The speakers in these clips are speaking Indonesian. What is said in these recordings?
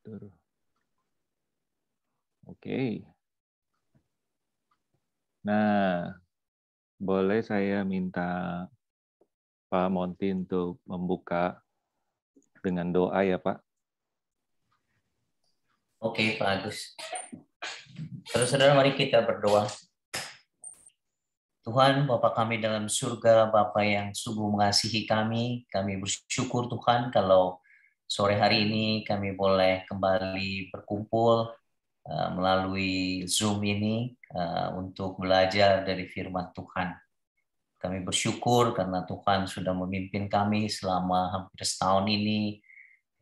Tur. Oke. Okay. Nah, boleh saya minta Pak Monti untuk membuka dengan doa ya Pak? Oke okay, Pak Agus. Terus saudara mari kita berdoa. Tuhan, Bapa kami dalam surga, Bapa yang sungguh mengasihi kami, kami bersyukur Tuhan kalau sore hari ini kami boleh kembali berkumpul uh, melalui Zoom ini uh, untuk belajar dari firman Tuhan. Kami bersyukur karena Tuhan sudah memimpin kami selama hampir setahun ini.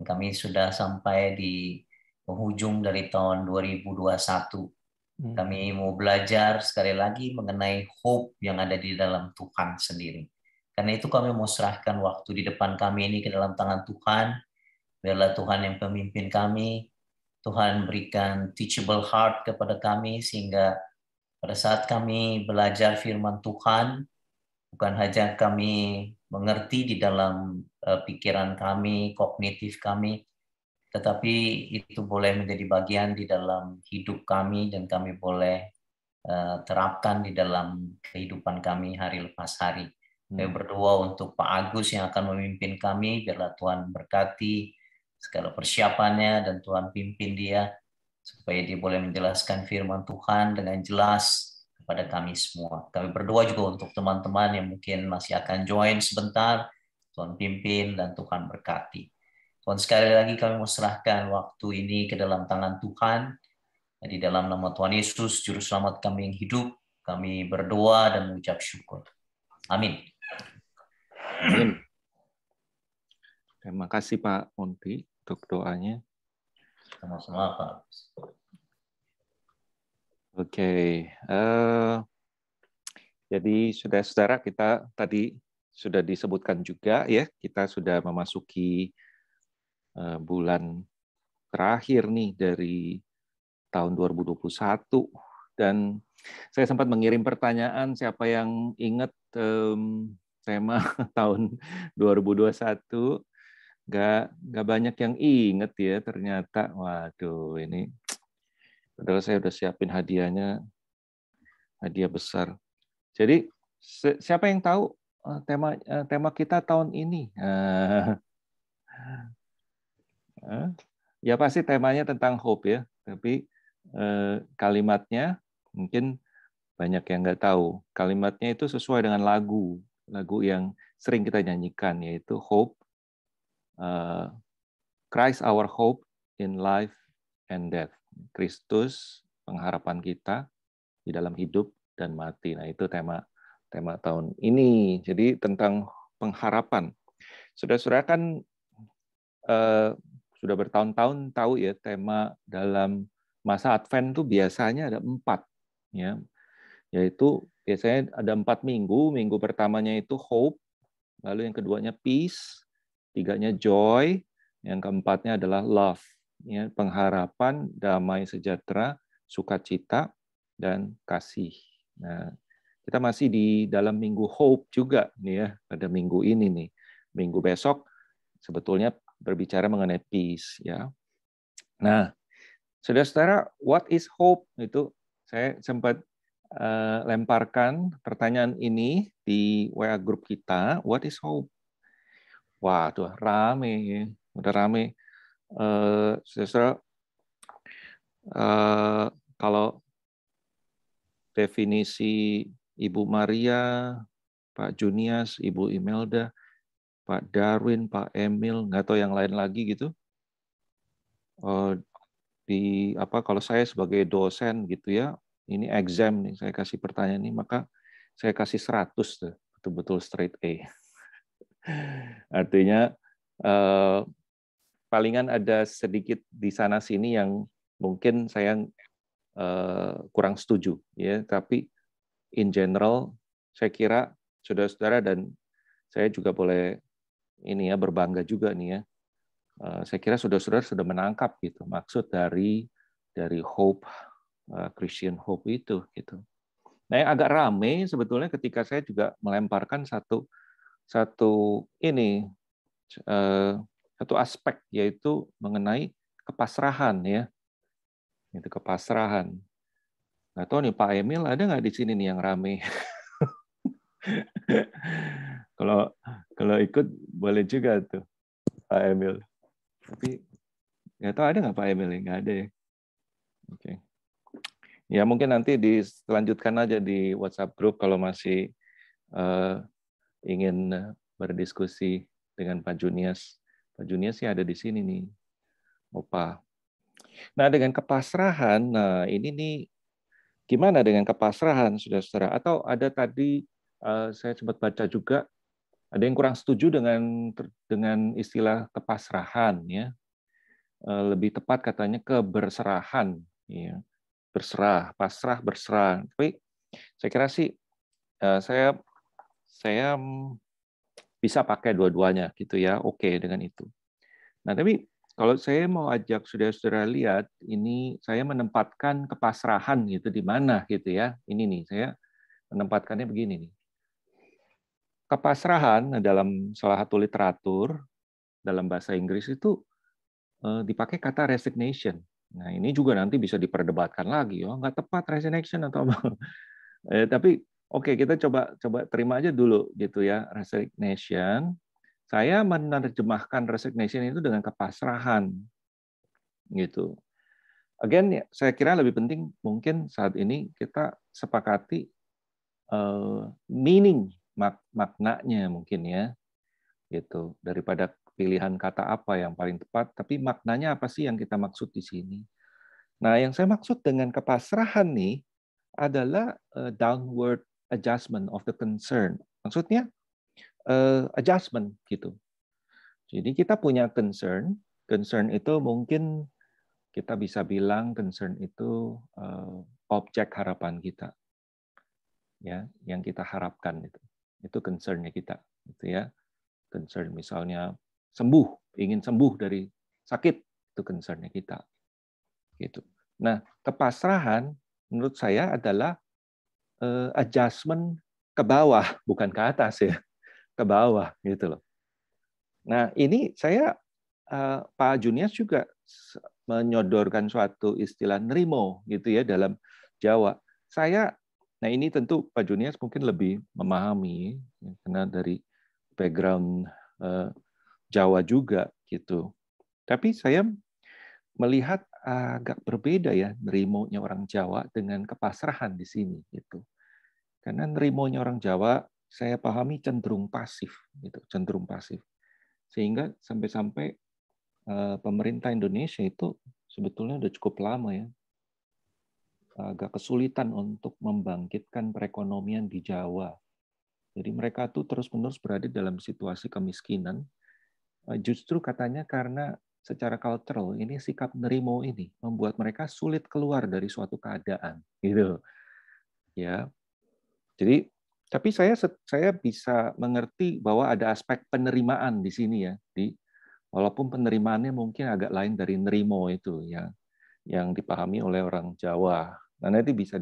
Kami sudah sampai di penghujung dari tahun 2021. Hmm. Kami mau belajar sekali lagi mengenai hope yang ada di dalam Tuhan sendiri. Karena itu kami mau serahkan waktu di depan kami ini ke dalam tangan Tuhan. Biarlah Tuhan yang pemimpin kami, Tuhan berikan teachable heart kepada kami sehingga pada saat kami belajar firman Tuhan, bukan hanya kami mengerti di dalam eh, pikiran kami, kognitif kami, tetapi itu boleh menjadi bagian di dalam hidup kami dan kami boleh eh, terapkan di dalam kehidupan kami hari lepas hari. Saya hmm. berdoa untuk Pak Agus yang akan memimpin kami, biarlah Tuhan berkati segala persiapannya dan Tuhan pimpin dia supaya dia boleh menjelaskan firman Tuhan dengan jelas kepada kami semua. Kami berdoa juga untuk teman-teman yang mungkin masih akan join sebentar. Tuhan pimpin dan Tuhan berkati. Tuhan sekali lagi kami mau serahkan waktu ini ke dalam tangan Tuhan. Di dalam nama Tuhan Yesus, Juru Selamat kami yang hidup, kami berdoa dan mengucap syukur. Amin. Amin. Terima kasih Pak Monti untuk doanya. Sama-sama Pak. Oke, okay. uh, eh, jadi saudara-saudara kita tadi sudah disebutkan juga ya kita sudah memasuki uh, bulan terakhir nih dari tahun 2021 dan saya sempat mengirim pertanyaan siapa yang ingat um, tema tahun 2021 nggak nggak banyak yang inget ya ternyata. Waduh ini. Padahal saya udah siapin hadiahnya, hadiah besar. Jadi siapa yang tahu eh, tema eh, tema kita tahun ini? Eh, ya pasti temanya tentang hope ya, tapi kalimatnya mungkin banyak yang nggak tahu. Kalimatnya itu sesuai dengan lagu, lagu yang sering kita nyanyikan yaitu hope Uh, Christ our hope in life and death. Kristus pengharapan kita di dalam hidup dan mati. Nah, itu tema tema tahun ini. Jadi tentang pengharapan. Sudah-sudah kan eh, sudah bertahun-tahun tahu ya tema dalam masa Advent itu biasanya ada empat, ya, yaitu biasanya ada empat minggu. Minggu pertamanya itu hope, lalu yang keduanya peace, tiganya joy, yang keempatnya adalah love, ya, pengharapan, damai sejahtera, sukacita, dan kasih. Nah, kita masih di dalam minggu hope juga nih ya pada minggu ini nih. Minggu besok sebetulnya berbicara mengenai peace ya. Nah, saudara-saudara, what is hope itu saya sempat eh, lemparkan pertanyaan ini di WA grup kita, what is hope? Waduh, rame ya. Udah rame. Eh, uh, uh, kalau definisi Ibu Maria, Pak Junias, Ibu Imelda, Pak Darwin, Pak Emil, nggak tahu yang lain lagi gitu. Uh, di apa kalau saya sebagai dosen gitu ya, ini exam nih saya kasih pertanyaan ini maka saya kasih 100 tuh, betul-betul straight A. Artinya eh, palingan ada sedikit di sana sini yang mungkin saya eh, kurang setuju ya, tapi in general saya kira saudara-saudara dan saya juga boleh ini ya berbangga juga nih ya. Eh, saya kira saudara-saudara sudah menangkap gitu maksud dari dari hope eh, Christian hope itu gitu. Nah, yang agak rame sebetulnya ketika saya juga melemparkan satu satu ini eh, satu aspek yaitu mengenai kepasrahan ya itu kepasrahan nggak tahu nih Pak Emil ada nggak di sini nih yang rame kalau kalau ikut boleh juga tuh Pak Emil tapi nggak tahu ada nggak Pak Emil nggak ada ya oke okay. ya mungkin nanti dilanjutkan aja di WhatsApp grup kalau masih eh, ingin eh, berdiskusi dengan Pak Junias. Pak Junias sih ada di sini nih, Opa. Nah dengan kepasrahan, nah ini nih gimana dengan kepasrahan, saudara-saudara? Atau ada tadi uh, saya sempat baca juga ada yang kurang setuju dengan dengan istilah kepasrahan ya uh, lebih tepat katanya keberserahan ya berserah pasrah berserah tapi saya kira sih uh, saya saya bisa pakai dua-duanya gitu ya, oke okay dengan itu. Nah, tapi kalau saya mau ajak saudara-saudara lihat ini saya menempatkan kepasrahan gitu di mana gitu ya. Ini nih saya menempatkannya begini nih. Kepasrahan dalam salah satu literatur dalam bahasa Inggris itu e, dipakai kata resignation. Nah, ini juga nanti bisa diperdebatkan lagi. Oh, nggak tepat resignation atau apa. Eh, tapi Oke, kita coba coba terima aja dulu gitu ya resignation. Saya menerjemahkan resignation itu dengan kepasrahan gitu. Again, ya, saya kira lebih penting mungkin saat ini kita sepakati uh, meaning mak maknanya mungkin ya gitu daripada pilihan kata apa yang paling tepat, tapi maknanya apa sih yang kita maksud di sini? Nah, yang saya maksud dengan kepasrahan nih adalah eh, downward adjustment of the concern. Maksudnya uh, adjustment gitu. Jadi kita punya concern, concern itu mungkin kita bisa bilang concern itu uh, objek harapan kita. Ya, yang kita harapkan itu. Itu concernnya kita, gitu ya. Concern misalnya sembuh, ingin sembuh dari sakit, itu concernnya kita. Gitu. Nah, kepasrahan menurut saya adalah Eh, adjustment ke bawah, bukan ke atas ya, ke bawah gitu loh. Nah ini saya eh, Pak Junias juga menyodorkan suatu istilah nerimo gitu ya dalam Jawa. Saya, nah ini tentu Pak Junias mungkin lebih memahami ya, karena dari background eh, Jawa juga gitu. Tapi saya melihat Eh, agak berbeda ya nerimonya orang Jawa dengan kepasrahan di sini gitu. Karena nerimonya orang Jawa saya pahami cenderung pasif gitu, cenderung pasif. Sehingga sampai-sampai eh, pemerintah Indonesia itu sebetulnya sudah cukup lama ya agak kesulitan untuk membangkitkan perekonomian di Jawa. Jadi mereka tuh terus-menerus berada dalam situasi kemiskinan eh, justru katanya karena secara cultural ini sikap nerimo ini membuat mereka sulit keluar dari suatu keadaan gitu ya jadi tapi saya saya bisa mengerti bahwa ada aspek penerimaan di sini ya di walaupun penerimaannya mungkin agak lain dari nerimo itu ya yang dipahami oleh orang Jawa nah nanti bisa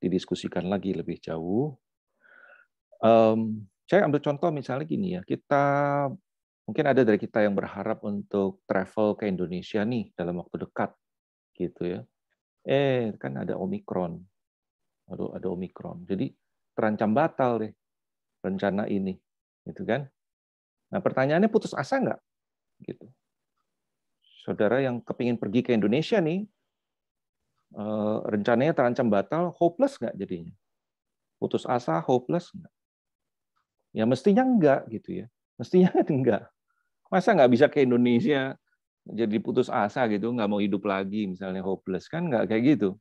didiskusikan lagi lebih jauh um, saya ambil contoh misalnya gini ya kita mungkin ada dari kita yang berharap untuk travel ke Indonesia nih dalam waktu dekat gitu ya eh kan ada omikron aduh ada omikron jadi terancam batal deh rencana ini gitu kan nah pertanyaannya putus asa nggak gitu saudara yang kepingin pergi ke Indonesia nih eh, rencananya terancam batal hopeless nggak jadinya putus asa hopeless nggak ya mestinya enggak gitu ya mestinya enggak Masa nggak bisa ke Indonesia jadi putus asa gitu, nggak mau hidup lagi misalnya hopeless kan nggak kayak gitu,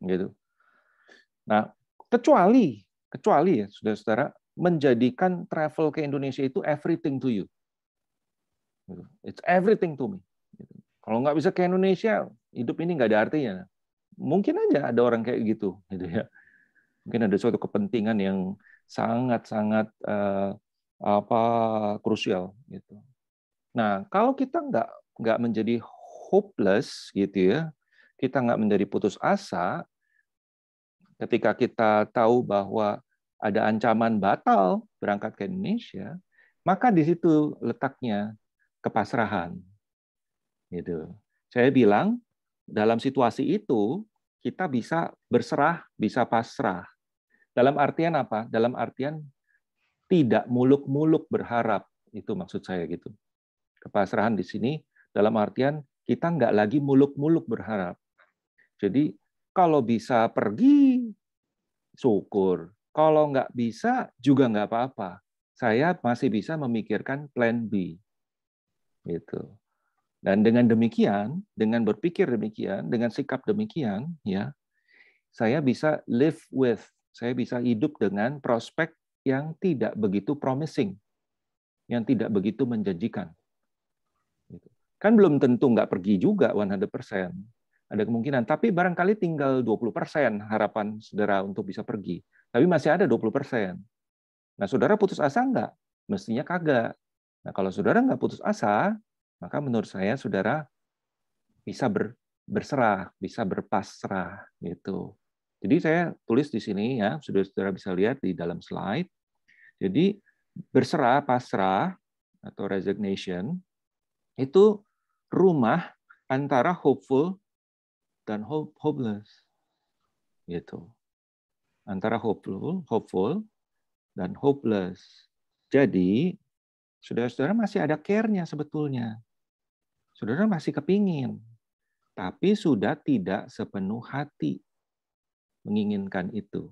gitu. Nah kecuali kecuali ya saudara-saudara menjadikan travel ke Indonesia itu everything to you. Gitu. It's everything to me. Gitu. Kalau nggak bisa ke Indonesia, hidup ini nggak ada artinya. Mungkin aja ada orang kayak gitu, gitu ya. Mungkin ada suatu kepentingan yang sangat-sangat uh, apa krusial gitu. Nah, kalau kita nggak nggak menjadi hopeless gitu ya, kita nggak menjadi putus asa, ketika kita tahu bahwa ada ancaman batal berangkat ke Indonesia, maka di situ letaknya kepasrahan. Gitu. Saya bilang dalam situasi itu kita bisa berserah, bisa pasrah. Dalam artian apa? Dalam artian tidak muluk-muluk berharap itu maksud saya gitu. Kepasrahan di sini dalam artian kita nggak lagi muluk-muluk berharap. Jadi kalau bisa pergi, syukur. Kalau nggak bisa, juga nggak apa-apa. Saya masih bisa memikirkan plan B. Gitu. Dan dengan demikian, dengan berpikir demikian, dengan sikap demikian, ya, saya bisa live with, saya bisa hidup dengan prospek yang tidak begitu promising, yang tidak begitu menjanjikan. Kan belum tentu nggak pergi juga 100%. Ada kemungkinan, tapi barangkali tinggal 20% harapan saudara untuk bisa pergi. Tapi masih ada 20%. Nah, saudara putus asa nggak? Mestinya kagak. Nah, kalau saudara nggak putus asa, maka menurut saya saudara bisa ber, berserah, bisa berpasrah gitu. Jadi saya tulis di sini ya, saudara-saudara bisa lihat di dalam slide. Jadi berserah, pasrah atau resignation itu rumah antara hopeful dan hopeless. Gitu. Antara hopeful, hopeful dan hopeless. Jadi, saudara-saudara masih ada care-nya sebetulnya. Saudara masih kepingin, tapi sudah tidak sepenuh hati menginginkan itu.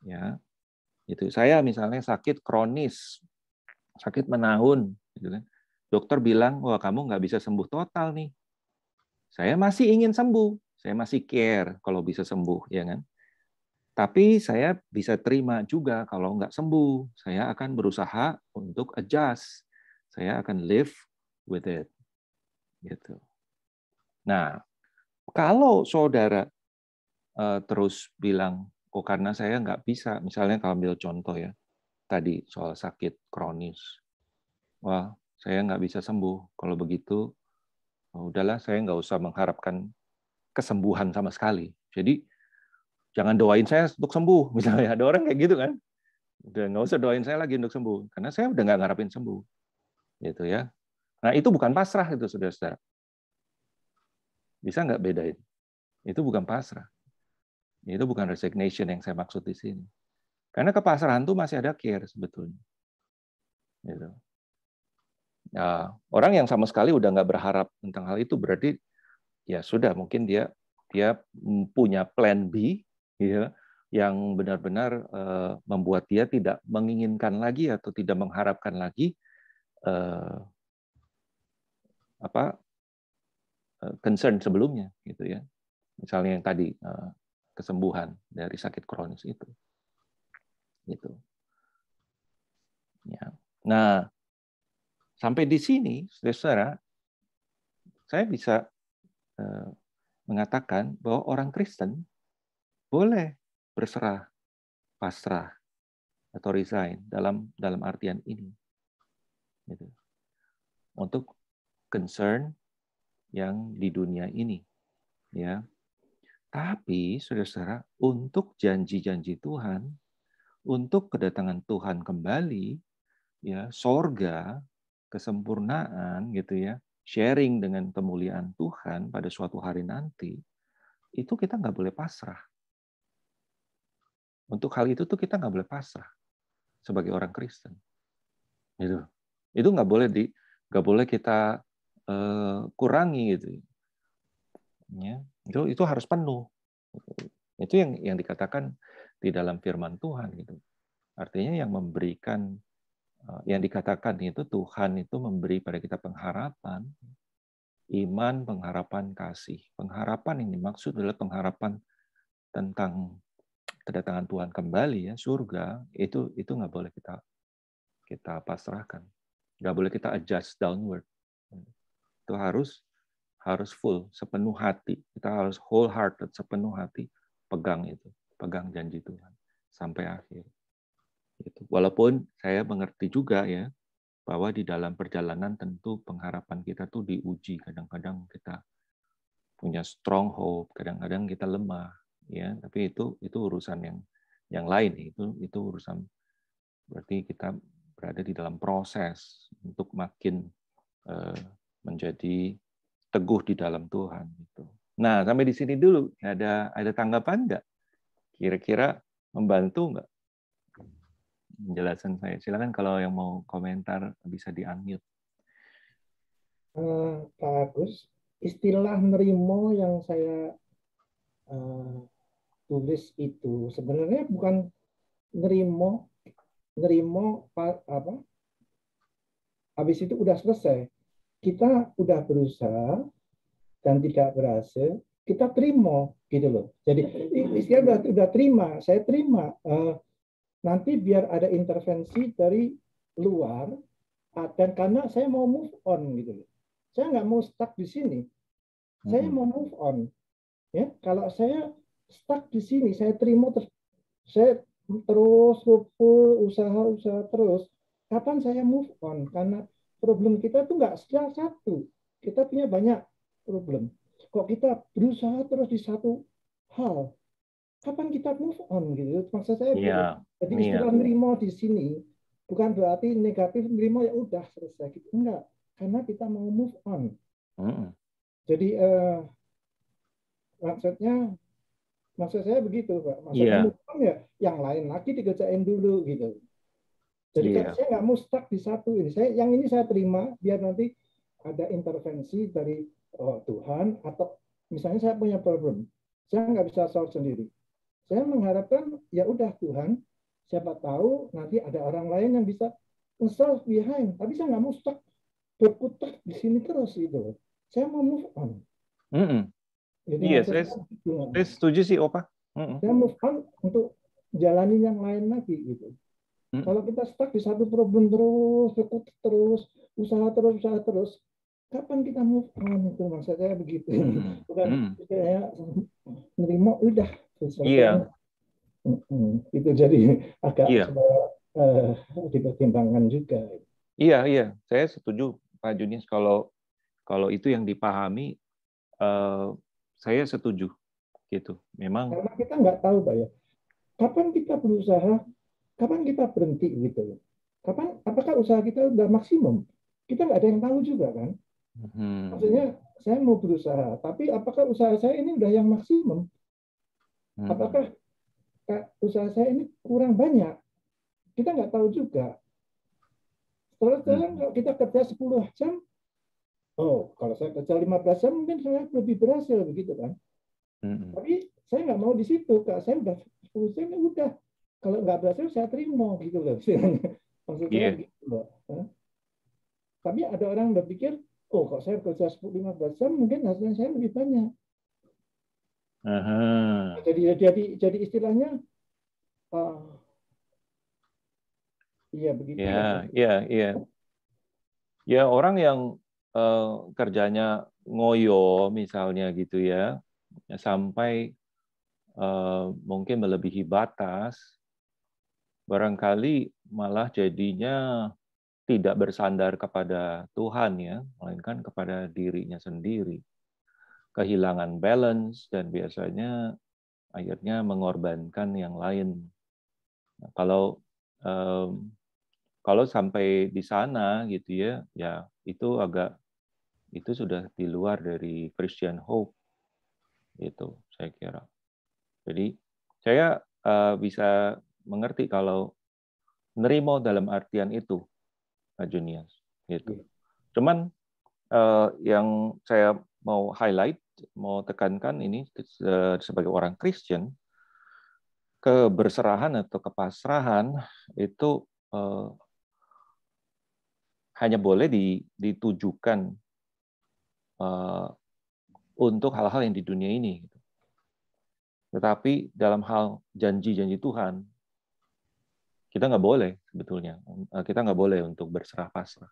Ya, itu saya misalnya sakit kronis, sakit menahun, gitu kan. Dokter bilang, wah kamu nggak bisa sembuh total nih. Saya masih ingin sembuh, saya masih care kalau bisa sembuh, ya kan? Tapi saya bisa terima juga kalau nggak sembuh. Saya akan berusaha untuk adjust. Saya akan live with it. Gitu. Nah, kalau saudara uh, terus bilang, oh karena saya nggak bisa, misalnya kalau ambil contoh ya, tadi soal sakit kronis. Wah, saya nggak bisa sembuh. Kalau begitu, ya udahlah saya nggak usah mengharapkan kesembuhan sama sekali. Jadi jangan doain saya untuk sembuh. Misalnya ada orang kayak gitu kan, udah nggak usah doain saya lagi untuk sembuh, karena saya udah nggak ngarapin sembuh, gitu ya. Nah itu bukan pasrah itu saudara-saudara. Bisa nggak bedain? Itu bukan pasrah. Itu bukan resignation yang saya maksud di sini. Karena kepasrahan itu masih ada care sebetulnya. Gitu. Nah, orang yang sama sekali udah nggak berharap tentang hal itu berarti ya sudah mungkin dia dia punya plan B ya yang benar-benar uh, membuat dia tidak menginginkan lagi atau tidak mengharapkan lagi uh, apa uh, concern sebelumnya gitu ya misalnya yang tadi uh, kesembuhan dari sakit kronis itu gitu ya nah Sampai di sini, saudara, saya bisa eh, mengatakan bahwa orang Kristen boleh berserah, pasrah, atau resign dalam dalam artian ini, gitu. untuk concern yang di dunia ini, ya. Tapi saudara-saudara, untuk janji-janji Tuhan, untuk kedatangan Tuhan kembali, ya, sorga kesempurnaan gitu ya, sharing dengan kemuliaan Tuhan pada suatu hari nanti, itu kita nggak boleh pasrah. Untuk hal itu tuh kita nggak boleh pasrah sebagai orang Kristen. Gitu. Itu nggak boleh di nggak boleh kita eh, kurangi gitu. Ya, itu itu harus penuh. Itu yang yang dikatakan di dalam firman Tuhan gitu. Artinya yang memberikan Eh, yang dikatakan itu Tuhan itu memberi pada kita pengharapan, iman, pengharapan kasih. Pengharapan ini dimaksud adalah pengharapan tentang kedatangan Tuhan kembali ya, surga itu itu nggak boleh kita kita pasrahkan, nggak boleh kita adjust downward. Itu harus harus full, sepenuh hati. Kita harus wholehearted, sepenuh hati pegang itu, pegang janji Tuhan sampai akhir. Gitu. Walaupun saya mengerti juga ya bahwa di dalam perjalanan tentu pengharapan kita tuh diuji. Kadang-kadang kita punya strong hope, kadang-kadang kita lemah, ya. Tapi itu itu urusan yang yang lain. Itu itu urusan berarti kita berada di dalam proses untuk makin eh, menjadi teguh di dalam Tuhan. Gitu. Nah sampai di sini dulu. Ada ada tanggapan nggak? Kira-kira membantu nggak? penjelasan saya. Silakan kalau yang mau komentar bisa di-unmute. Uh, Pak Agus, istilah nerimo yang saya uh, tulis itu sebenarnya bukan nerimo, nerimo apa? Habis itu udah selesai. Kita udah berusaha dan tidak berhasil, kita terima gitu loh. Jadi istilah udah, terima, saya terima. Uh, nanti biar ada intervensi dari luar ah, dan karena saya mau move on gitu loh. Saya nggak mau stuck di sini. Saya hmm. mau move on. Ya, kalau saya stuck di sini, saya terima terus saya terus kumpul usaha-usaha terus. Kapan saya move on? Karena problem kita tuh nggak salah satu. Kita punya banyak problem. Kok kita berusaha terus di satu hal? Kapan kita move on gitu? Maksud saya yeah. Iya. Jadi iya. istilah nerimo di sini bukan berarti negatif nerimo ya udah selesai gitu enggak, karena kita mau move on. Uh-uh. Jadi eh, maksudnya maksud saya begitu pak, maksudnya yeah. move on ya yang lain lagi dikerjain dulu gitu. Jadi yeah. Kan saya nggak mau di satu ini. Saya yang ini saya terima biar nanti ada intervensi dari oh, Tuhan atau misalnya saya punya problem, saya nggak bisa solve sendiri. Saya mengharapkan ya udah Tuhan Siapa tahu nanti ada orang lain yang bisa install behind. Tapi saya nggak mau stuck berkutat di sini terus itu Saya mau move on. Mm -hmm. Jadi iya, saya, saya setuju sih Opa. Mm -hmm. Saya move on untuk jalani yang lain lagi gitu. Mm -hmm. Kalau kita stuck di satu problem terus, berkutat terus, usaha terus, usaha terus, kapan kita move on itu maksud saya begitu. Bukan mm -hmm. saya nerima udah. Iya. Itu jadi agak iya. uh, dipertimbangkan juga. Iya, iya. Saya setuju Pak Junis kalau kalau itu yang dipahami uh, saya setuju gitu. Memang karena kita nggak tahu Pak ya. Kapan kita berusaha, kapan kita berhenti gitu. Kapan apakah usaha kita udah maksimum? Kita nggak ada yang tahu juga kan. Hmm. Maksudnya saya mau berusaha, tapi apakah usaha saya ini udah yang maksimum? Hmm. Apakah usaha saya ini kurang banyak. Kita nggak tahu juga. Kalau hmm. sekarang kalau kita kerja 10 jam, oh kalau saya kerja 15 jam mungkin saya lebih berhasil begitu kan. hmm Tapi saya nggak mau di situ, kak. Saya udah 10 jam ya udah. Kalau nggak berhasil saya terima gitu loh. Maksudnya yeah. gitu loh. Ya. Tapi ada orang berpikir, oh kalau saya kerja 10-15 jam mungkin hasilnya saya lebih banyak. Jadi jadi jadi istilahnya uh, iya begitu. Ya, iya, ya, iya. Ya orang yang uh, kerjanya ngoyo misalnya gitu ya, ya sampai uh, mungkin melebihi batas, barangkali malah jadinya tidak bersandar kepada Tuhan ya, melainkan kepada dirinya sendiri kehilangan balance dan biasanya akhirnya mengorbankan yang lain. Nah, kalau um, kalau sampai di sana gitu ya, ya itu agak itu sudah di luar dari Christian hope itu saya kira. Jadi saya uh, bisa mengerti kalau nerimo dalam artian itu, Pak Junias. Gitu. Iya. Cuman uh, yang saya mau highlight mau tekankan ini eh, sebagai orang Kristen, keberserahan atau kepasrahan itu eh, hanya boleh ditujukan eh, untuk hal-hal yang di dunia ini. Gitu. Tetapi dalam hal janji-janji Tuhan, kita nggak boleh sebetulnya. Kita nggak boleh untuk berserah pasrah.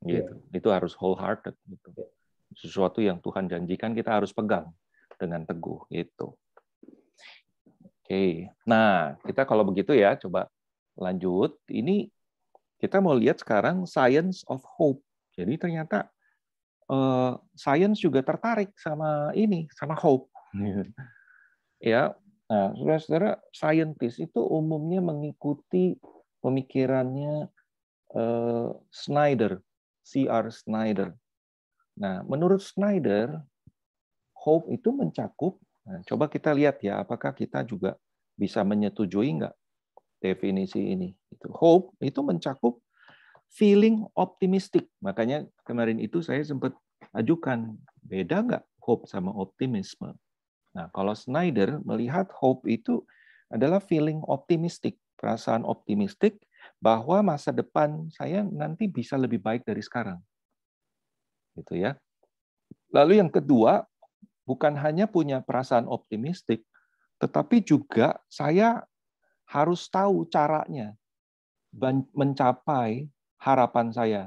Gitu. Yeah. Itu harus wholehearted. Gitu. Iya sesuatu yang Tuhan janjikan kita harus pegang dengan teguh itu. Oke, nah kita kalau begitu ya coba lanjut. Ini kita mau lihat sekarang science of hope. Jadi ternyata uh, science juga tertarik sama ini, sama hope. ya, nah, saudara-saudara, scientist itu umumnya mengikuti pemikirannya uh, eh, Snyder, C.R. Snyder. Nah, menurut Schneider, hope itu mencakup. Nah, coba kita lihat ya, apakah kita juga bisa menyetujui nggak definisi ini? Itu hope itu mencakup feeling optimistik. Makanya kemarin itu saya sempat ajukan beda nggak hope sama optimisme. Nah, kalau Schneider melihat hope itu adalah feeling optimistik, perasaan optimistik bahwa masa depan saya nanti bisa lebih baik dari sekarang gitu ya. Lalu yang kedua, bukan hanya punya perasaan optimistik, tetapi juga saya harus tahu caranya mencapai harapan saya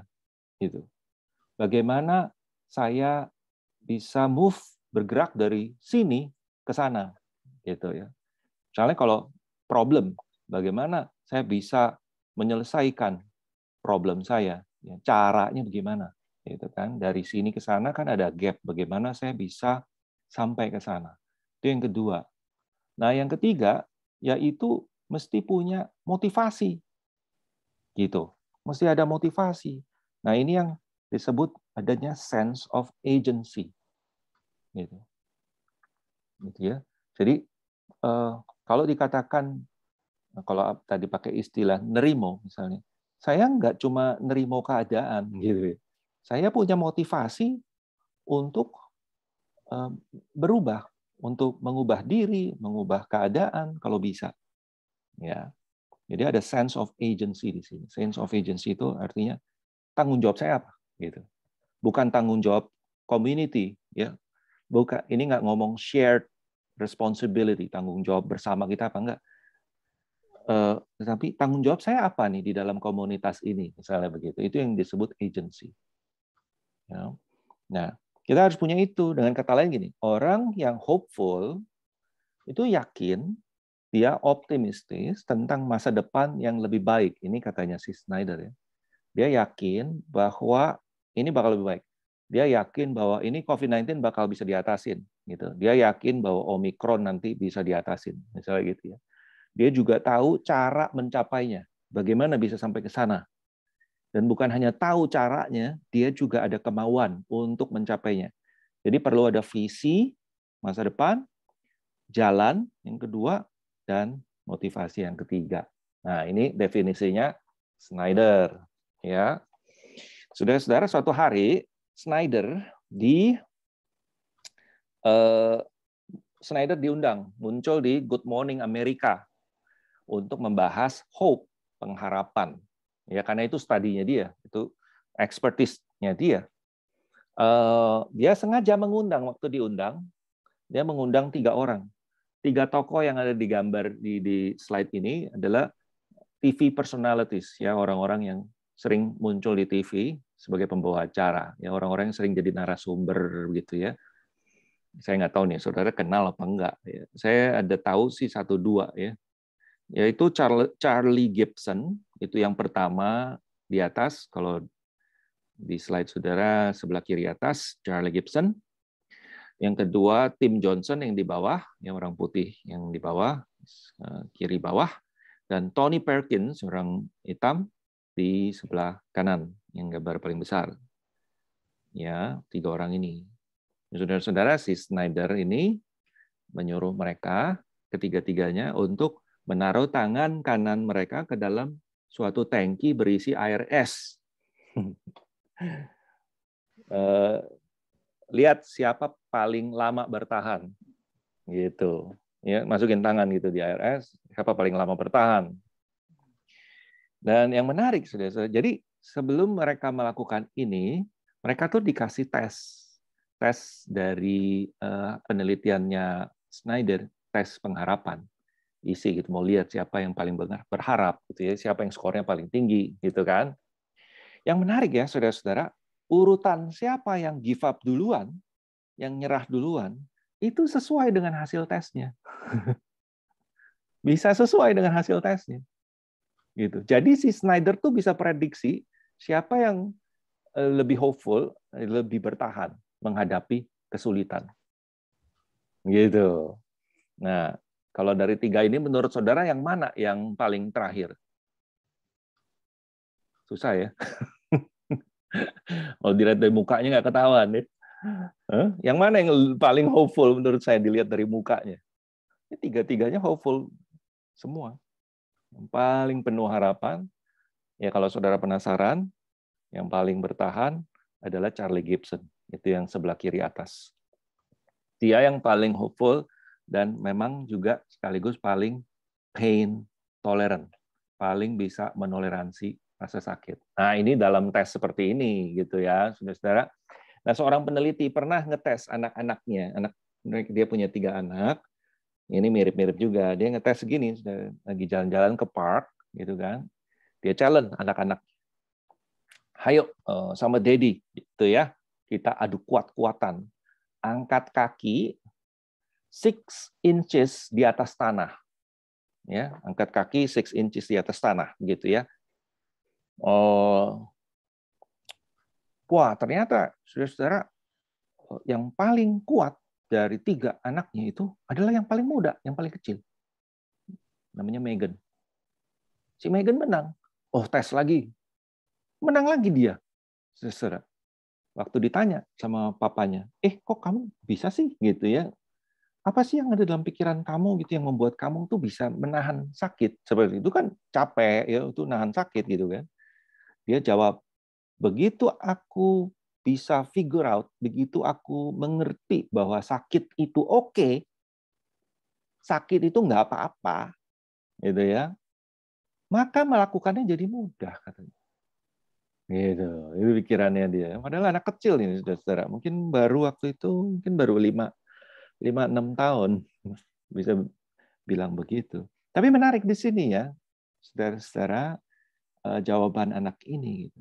gitu. Bagaimana saya bisa move bergerak dari sini ke sana gitu ya. Misalnya kalau problem, bagaimana saya bisa menyelesaikan problem saya? Ya, caranya bagaimana? gitu kan dari sini ke sana kan ada gap bagaimana saya bisa sampai ke sana itu yang kedua nah yang ketiga yaitu mesti punya motivasi gitu mesti ada motivasi nah ini yang disebut adanya sense of agency gitu gitu ya jadi eh, kalau dikatakan kalau tadi pakai istilah nerimo misalnya saya nggak cuma nerimo keadaan gitu ya saya punya motivasi untuk eh, berubah, untuk mengubah diri, mengubah keadaan kalau bisa. Ya. Jadi ada sense of agency di sini. Sense of agency itu artinya tanggung jawab saya apa gitu. Bukan tanggung jawab community ya. Bukan ini nggak ngomong shared responsibility, tanggung jawab bersama kita apa enggak. Uh, eh, tetapi tanggung jawab saya apa nih di dalam komunitas ini misalnya begitu itu yang disebut agency Ya. Nah, kita harus punya itu. Dengan kata lain gini, orang yang hopeful itu yakin dia optimistis tentang masa depan yang lebih baik. Ini katanya si Snyder ya. Dia yakin bahwa ini bakal lebih baik. Dia yakin bahwa ini COVID-19 bakal bisa diatasin gitu. Dia yakin bahwa Omicron nanti bisa diatasin, misalnya gitu ya. Dia juga tahu cara mencapainya, bagaimana bisa sampai ke sana dan bukan hanya tahu caranya, dia juga ada kemauan untuk mencapainya. Jadi perlu ada visi masa depan, jalan yang kedua, dan motivasi yang ketiga. Nah, ini definisinya Snyder. Ya, Saudara-saudara, suatu hari Snyder di eh, Snyder diundang muncul di Good Morning America untuk membahas hope, pengharapan ya karena itu studinya dia itu expertise-nya dia eh, dia sengaja mengundang waktu diundang dia mengundang tiga orang tiga tokoh yang ada di gambar di, di slide ini adalah TV personalities ya orang-orang yang sering muncul di TV sebagai pembawa acara ya orang-orang yang sering jadi narasumber gitu ya saya nggak tahu nih saudara kenal apa enggak ya. saya ada tahu sih satu dua ya yaitu Charlie gibson itu yang pertama di atas, kalau di slide saudara sebelah kiri atas, Charlie Gibson. Yang kedua, Tim Johnson yang di bawah, yang orang putih yang di bawah, eh, kiri bawah. Dan Tony Perkins, orang hitam, di sebelah kanan, yang gambar paling besar. Ya, tiga orang ini. Saudara-saudara, si Snyder ini menyuruh mereka, ketiga-tiganya, untuk menaruh tangan kanan mereka ke dalam suatu tangki berisi air es. Eh, lihat siapa paling lama bertahan, gitu. Ya, masukin tangan gitu di air es, siapa paling lama bertahan. Dan yang menarik, sudah, jadi sebelum mereka melakukan ini, mereka tuh dikasih tes, tes dari eh, penelitiannya Snyder, tes pengharapan isi gitu mau lihat siapa yang paling benar berharap gitu ya siapa yang skornya paling tinggi gitu kan yang menarik ya saudara-saudara urutan siapa yang give up duluan yang nyerah duluan itu sesuai dengan hasil tesnya bisa sesuai dengan hasil tesnya gitu jadi si Snyder tuh bisa prediksi siapa yang eh, lebih hopeful lebih bertahan menghadapi kesulitan gitu. Nah, kalau dari tiga ini menurut saudara yang mana yang paling terakhir? Susah ya. Kalau dilihat dari mukanya nggak ketahuan ya. Yang mana yang paling hopeful menurut saya dilihat dari mukanya? Ini tiga-tiganya hopeful semua. Yang paling penuh harapan, ya kalau saudara penasaran, yang paling bertahan adalah Charlie Gibson. Itu yang sebelah kiri atas. Dia yang paling hopeful, dan memang juga sekaligus paling pain tolerant, paling bisa menoleransi rasa sakit. Nah, ini dalam tes seperti ini gitu ya, Saudara-saudara. Nah, seorang peneliti pernah ngetes anak-anaknya, anak dia punya tiga anak. Ini mirip-mirip juga. Dia ngetes segini, lagi jalan-jalan ke park gitu kan. Dia challenge anak-anak. Hayo eh, sama Dedi gitu ya. Kita adu kuat-kuatan. Angkat kaki Six inches di atas tanah. Ya, angkat kaki six inches di atas tanah gitu ya. Oh, wah ternyata saudara-saudara yang paling kuat dari tiga anaknya itu adalah yang paling muda, yang paling kecil. Namanya Megan. Si Megan menang. Oh, tes lagi. Menang lagi dia. Saudara. Waktu ditanya sama papanya, "Eh, kok kamu bisa sih?" gitu ya apa sih yang ada dalam pikiran kamu gitu yang membuat kamu tuh bisa menahan sakit seperti itu kan capek ya untuk nahan sakit gitu kan dia jawab begitu aku bisa figure out begitu aku mengerti bahwa sakit itu oke okay, sakit itu nggak apa-apa gitu ya maka melakukannya jadi mudah katanya gitu itu pikirannya dia padahal anak kecil ini saudara mungkin baru waktu itu mungkin baru lima 5-6 tahun bisa bilang begitu. Tapi menarik di sini ya, saudara-saudara, eh, jawaban anak ini gitu.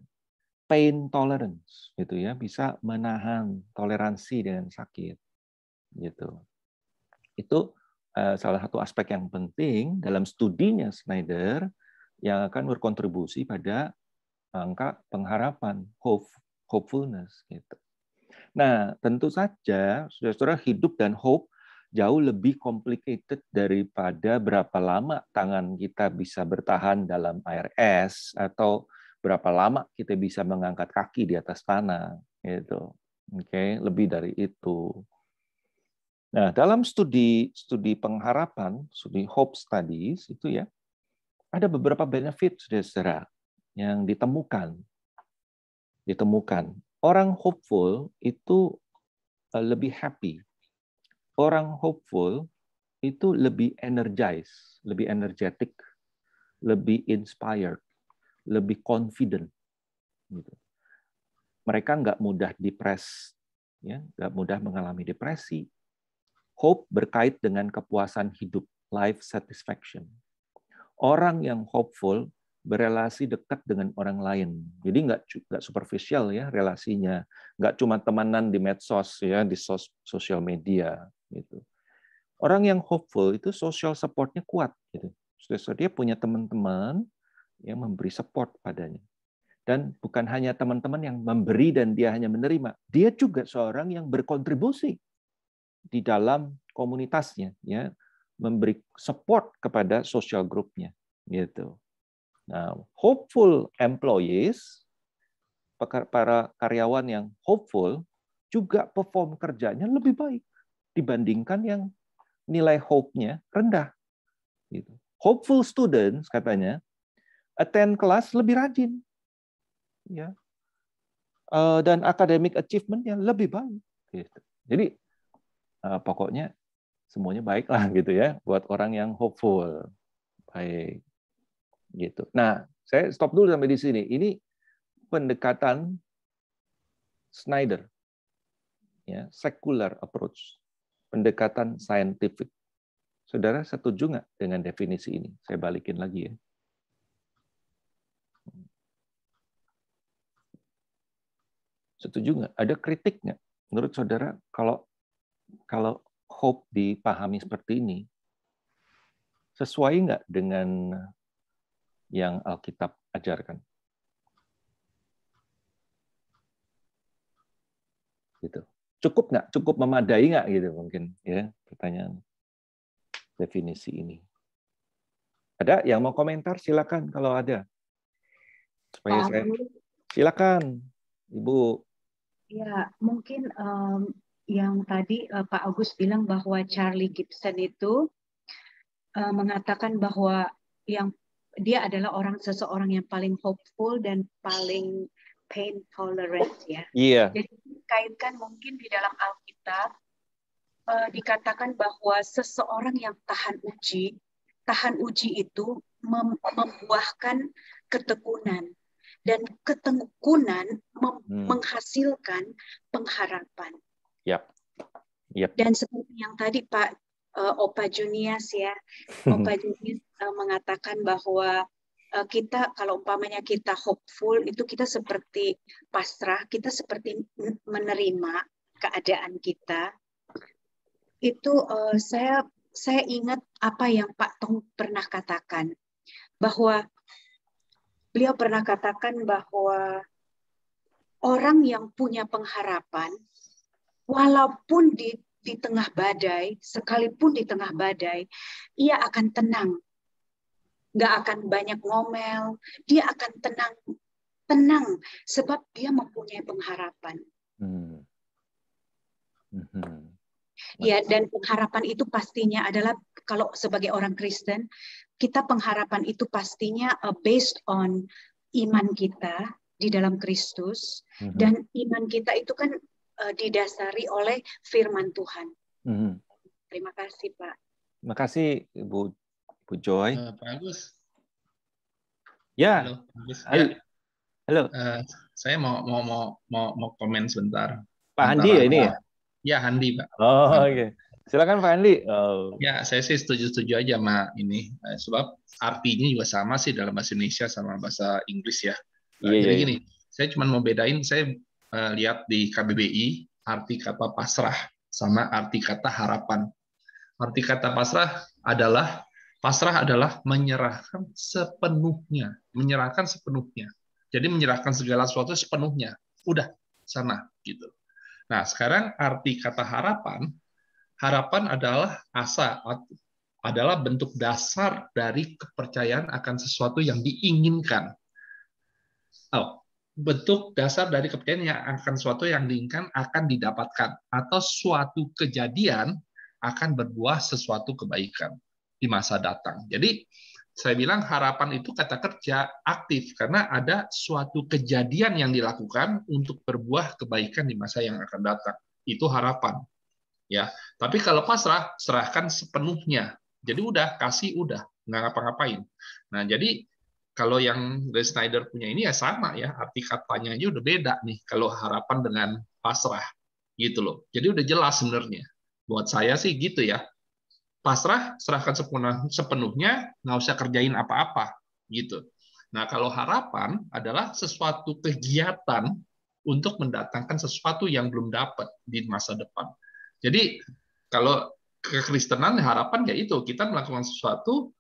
Pain tolerance gitu ya, bisa menahan toleransi dengan sakit gitu. Itu eh, salah satu aspek yang penting dalam studinya Schneider yang akan berkontribusi pada angka pengharapan, hope, hopefulness gitu. Nah, tentu saja saudara-saudara hidup dan hope jauh lebih complicated daripada berapa lama tangan kita bisa bertahan dalam air es atau berapa lama kita bisa mengangkat kaki di atas tanah gitu. Oke, okay? lebih dari itu. Nah, dalam studi studi pengharapan, studi hope studies itu ya, ada beberapa benefit saudara-saudara yang ditemukan ditemukan Orang hopeful itu uh, lebih happy. Orang hopeful itu lebih energized, lebih energetic, lebih inspired, lebih confident. Gitu. Mereka nggak mudah depres, ya, nggak mudah mengalami depresi. Hope berkait dengan kepuasan hidup, life satisfaction. Orang yang hopeful berelasi dekat dengan orang lain. Jadi nggak nggak superficial ya relasinya, nggak cuma temanan di medsos ya di sos, sosial media gitu. Orang yang hopeful itu social supportnya kuat gitu. So, dia punya teman-teman yang memberi support padanya. Dan bukan hanya teman-teman yang memberi dan dia hanya menerima, dia juga seorang yang berkontribusi di dalam komunitasnya, ya memberi support kepada social grupnya gitu. Nah, hopeful employees, para karyawan yang hopeful, juga perform kerjanya lebih baik dibandingkan yang nilai hope-nya rendah. Gitu. Hopeful students katanya attend kelas lebih rajin, ya, eh, dan academic achievement-nya lebih baik. Gitu. Jadi eh, pokoknya semuanya baiklah gitu ya buat orang yang hopeful. Baik gitu. Nah, saya stop dulu sampai di sini. Ini pendekatan Snyder, ya, secular approach, pendekatan scientific. Saudara setuju nggak dengan definisi ini? Saya balikin lagi ya. Setuju nggak? Ada kritik nggak? Menurut saudara, kalau kalau hope dipahami seperti ini, sesuai nggak dengan yang Alkitab ajarkan. Gitu. Cukup nggak? Cukup memadai nggak gitu mungkin ya pertanyaan definisi ini. Ada yang mau komentar silakan kalau ada. Supaya Pak saya silakan Ibu. Ya, mungkin um, yang tadi uh, Pak Agus bilang bahwa Charlie Gibson itu uh, mengatakan bahwa yang dia adalah orang seseorang yang paling hopeful dan paling pain tolerant ya. Iya. Yeah. Jadi dikaitkan mungkin di dalam Alkitab uh, dikatakan bahwa seseorang yang tahan uji, tahan uji itu mem membuahkan ketekunan dan ketekunan hmm. menghasilkan pengharapan. Yap. Yep. Dan seperti yang tadi Pak uh, Opa Junias ya. Opa Junias uh, eh, mengatakan bahwa uh, kita kalau umpamanya kita hopeful itu kita seperti pasrah, kita seperti menerima keadaan kita. Itu uh, saya saya ingat apa yang Pak Tong pernah katakan bahwa beliau pernah katakan bahwa orang yang punya pengharapan walaupun di di tengah badai, sekalipun di tengah badai, ia akan tenang. Gak akan banyak ngomel, dia akan tenang, tenang sebab dia mempunyai pengharapan. Hmm. Hmm. Ya, dan pengharapan itu pastinya adalah kalau sebagai orang Kristen, kita pengharapan itu pastinya uh, based on iman kita di dalam Kristus hmm. dan iman kita itu kan Eh, didasari oleh firman Tuhan. Hmm. Terima kasih Pak. Terima kasih Bu Bu Joy. Uh, Pak Agus. Ya. Halo. Agus. Halo. Ya. Halo. Uh, saya mau mau mau mau mau komen sebentar. Pak Handi ya ini ya? Ya Handi Pak. Oh oke. Okay. Silakan Pak Andi. Oh. Ya, saya sih setuju-setuju aja sama ini. Sebab artinya juga sama sih dalam bahasa Indonesia sama bahasa Inggris ya. Yeah, iya, Jadi yeah. gini, saya cuma mau bedain, saya Eh, lihat di KBBI arti kata pasrah sama arti kata harapan. Arti kata pasrah adalah pasrah adalah menyerahkan sepenuhnya, menyerahkan sepenuhnya. Jadi menyerahkan segala sesuatu sepenuhnya. Udah sana gitu. Nah, sekarang arti kata harapan, harapan adalah asa adalah bentuk dasar dari kepercayaan akan sesuatu yang diinginkan. Oh, bentuk dasar dari kepercayaan yang akan suatu yang diinginkan akan didapatkan atau suatu kejadian akan berbuah sesuatu kebaikan di masa datang. Jadi saya bilang harapan itu kata kerja aktif karena ada suatu kejadian yang dilakukan untuk berbuah kebaikan di masa yang akan datang. Itu harapan. Ya, tapi kalau pasrah serahkan sepenuhnya. Jadi udah kasih udah, nggak ngapa-ngapain. Nah, jadi kalau yang dari Snyder punya ini ya sama ya arti katanya aja udah beda nih kalau harapan dengan pasrah gitu loh jadi udah jelas sebenarnya buat saya sih gitu ya pasrah serahkan sepenuhnya nggak usah kerjain apa-apa gitu nah kalau harapan adalah sesuatu kegiatan untuk mendatangkan sesuatu yang belum dapat di masa depan jadi kalau kekristenan harapan ya itu kita melakukan sesuatu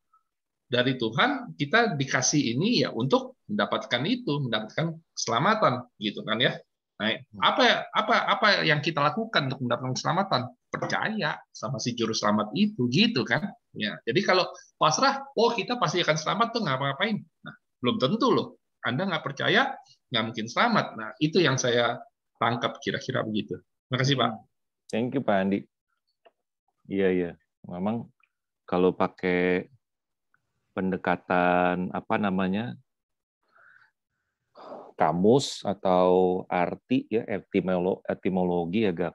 dari Tuhan kita dikasih ini ya untuk mendapatkan itu, mendapatkan keselamatan gitu kan ya. Nah, apa apa apa yang kita lakukan untuk mendapatkan keselamatan? Percaya sama si juru selamat itu gitu kan. Ya. Jadi kalau pasrah, oh kita pasti akan selamat tuh ngapa-ngapain. Nah, belum tentu loh. Anda nggak percaya, nggak mungkin selamat. Nah, itu yang saya tangkap kira-kira begitu. Terima kasih, Pak. Hmm. Thank you, Pak Andi. Iya, iya. Memang kalau pakai pendekatan apa namanya kamus atau arti ya etimologi agak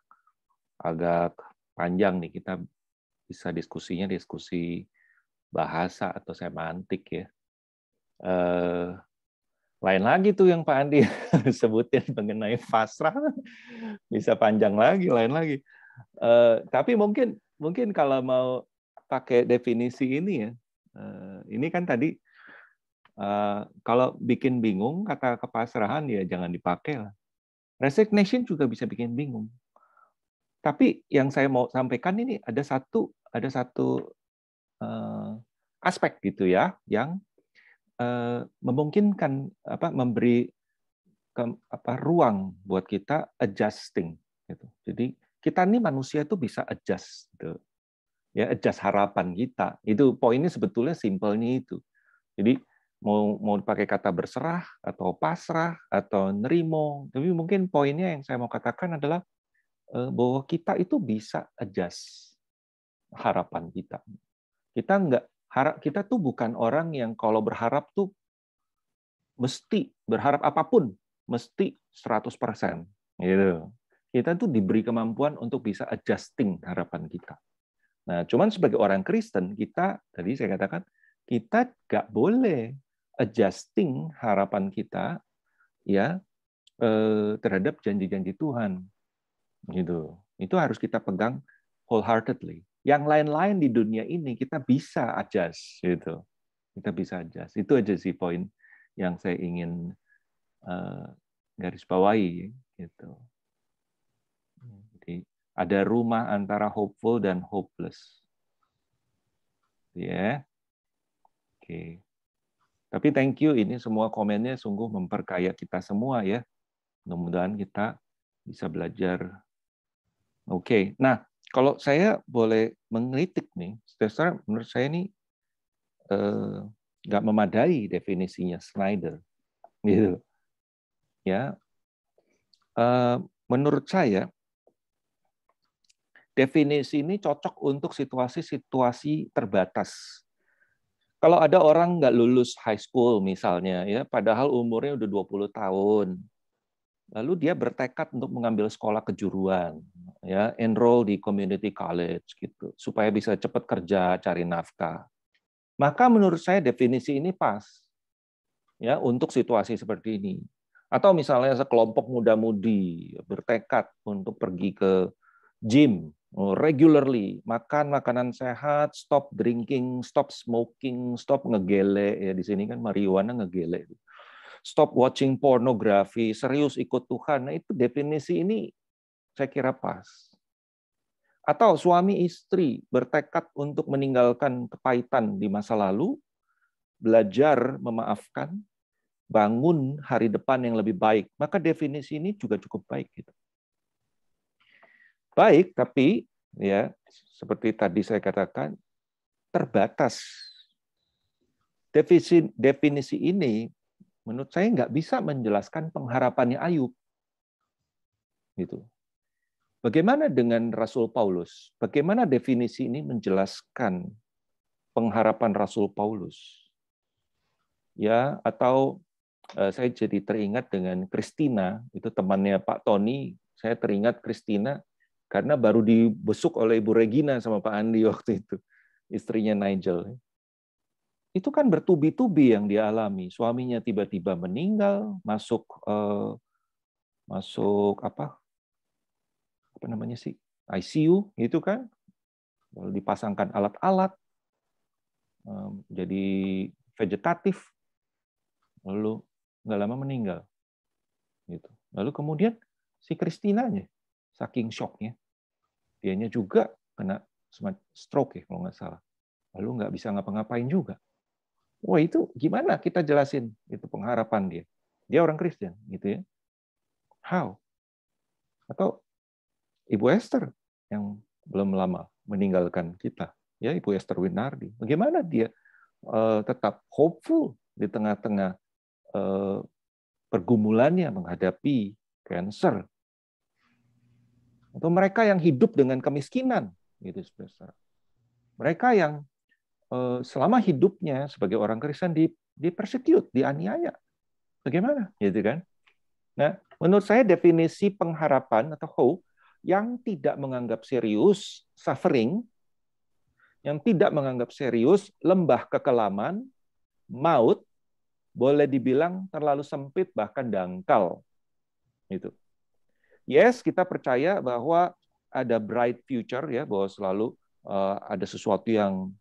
agak panjang nih kita bisa diskusinya diskusi bahasa atau semantik ya. Eh, lain lagi tuh yang Pak Andi sebutin mengenai fasrah bisa panjang lagi, lain lagi. Eh, tapi mungkin mungkin kalau mau pakai definisi ini ya, Eh, ini kan tadi eh, kalau bikin bingung kata kepasrahan ya jangan dipakai lah. Resignation juga bisa bikin bingung. Tapi yang saya mau sampaikan ini ada satu ada satu eh, aspek gitu ya yang memungkinkan apa memberi ke, apa ruang buat kita adjusting gitu. Jadi kita ini manusia itu bisa adjust gitu ya adjust harapan kita. Itu poinnya sebetulnya simpelnya itu. Jadi mau mau pakai kata berserah atau pasrah atau nerimo, tapi mungkin poinnya yang saya mau katakan adalah eh, bahwa kita itu bisa adjust harapan kita. Kita nggak harap kita tuh bukan orang yang kalau berharap tuh mesti berharap apapun mesti 100% gitu. Kita tuh diberi kemampuan untuk bisa adjusting harapan kita Nah, cuman sebagai orang Kristen, kita tadi saya katakan, kita nggak boleh adjusting harapan kita ya eh, terhadap janji-janji Tuhan. Gitu. Itu harus kita pegang wholeheartedly. Yang lain-lain di dunia ini kita bisa adjust gitu. Kita bisa adjust. Itu aja sih poin yang saya ingin eh, garis bawahi gitu. Ada rumah antara hopeful dan hopeless. Ya. Yeah. Oke. Okay. Tapi thank you ini semua komennya sungguh memperkaya kita semua ya. Mudah-mudahan kita bisa belajar. Oke. Okay. Nah, kalau saya boleh mengkritik nih, saudara menurut saya ini eh, nggak memadai definisinya Snyder gitu ya uh, menurut saya Definisi ini cocok untuk situasi-situasi terbatas. Kalau ada orang nggak lulus high school misalnya, ya padahal umurnya udah 20 tahun, lalu dia bertekad untuk mengambil sekolah kejuruan, ya enroll di community college gitu, supaya bisa cepat kerja, cari nafkah. Maka menurut saya definisi ini pas ya untuk situasi seperti ini. Atau misalnya sekelompok muda-mudi bertekad untuk pergi ke gym Oh, regularly makan makanan sehat, stop drinking, stop smoking, stop ngegele ya di sini kan marijuana ngegele. Stop watching pornografi, serius ikut Tuhan. Nah, itu definisi ini saya kira pas. Atau suami istri bertekad untuk meninggalkan kepahitan di masa lalu, belajar memaafkan, bangun hari depan yang lebih baik. Maka definisi ini juga cukup baik gitu. Baik, tapi ya seperti tadi saya katakan terbatas. Definisi, definisi ini menurut saya nggak bisa menjelaskan pengharapannya Ayub. Gitu. Bagaimana dengan Rasul Paulus? Bagaimana definisi ini menjelaskan pengharapan Rasul Paulus? Ya, atau eh, saya jadi teringat dengan Kristina, itu temannya Pak Tony. Saya teringat Kristina karena baru dibesuk oleh Ibu Regina sama Pak Andi waktu itu, istrinya Nigel. Itu kan bertubi-tubi yang dialami Suaminya tiba-tiba meninggal, masuk eh, masuk apa? Apa namanya sih? ICU gitu kan. Lalu dipasangkan alat-alat. jadi vegetatif. Lalu nggak lama meninggal. Gitu. Lalu kemudian si Kristinanya saking shocknya dianya juga kena stroke ya kalau nggak salah. Lalu nggak bisa ngapa-ngapain juga. Wah itu gimana kita jelasin itu pengharapan dia. Dia orang Kristen gitu ya. How? Atau Ibu Esther yang belum lama meninggalkan kita ya Ibu Esther Winardi. Bagaimana dia eh, tetap hopeful di tengah-tengah eh, pergumulannya menghadapi cancer atau mereka yang hidup dengan kemiskinan gitu saudara mereka yang eh, selama hidupnya sebagai orang Kristen di dipersecute, dianiaya. Bagaimana? Gitu kan? Nah, menurut saya definisi pengharapan atau hope yang tidak menganggap serius suffering, yang tidak menganggap serius lembah kekelaman, maut, boleh dibilang terlalu sempit bahkan dangkal. Itu. Yes, kita percaya bahwa ada bright future ya, bahwa selalu uh, ada sesuatu yang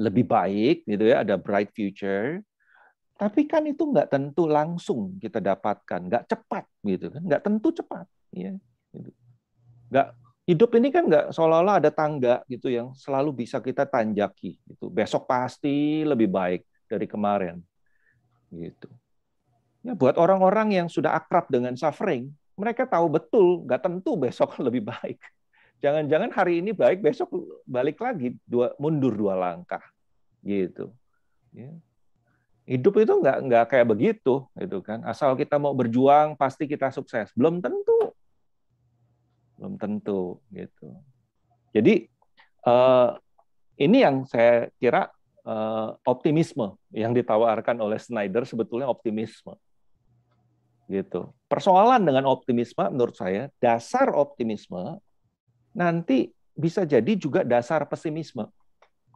lebih baik gitu ya, ada bright future. Tapi kan itu nggak tentu langsung kita dapatkan, nggak cepat gitu kan, nggak tentu cepat ya. Gitu. Nggak hidup ini kan nggak seolah-olah ada tangga gitu yang selalu bisa kita tanjaki gitu. Besok pasti lebih baik dari kemarin gitu. Ya buat orang-orang yang sudah akrab dengan suffering, mereka tahu betul nggak tentu besok lebih baik. Jangan-jangan hari ini baik, besok balik lagi dua mundur dua langkah, gitu. Ya. Hidup itu nggak nggak kayak begitu, gitu kan. Asal kita mau berjuang pasti kita sukses. Belum tentu, belum tentu, gitu. Jadi eh, ini yang saya kira eh, optimisme yang ditawarkan oleh Snyder sebetulnya optimisme, gitu persoalan dengan optimisme menurut saya dasar optimisme nanti bisa jadi juga dasar pesimisme.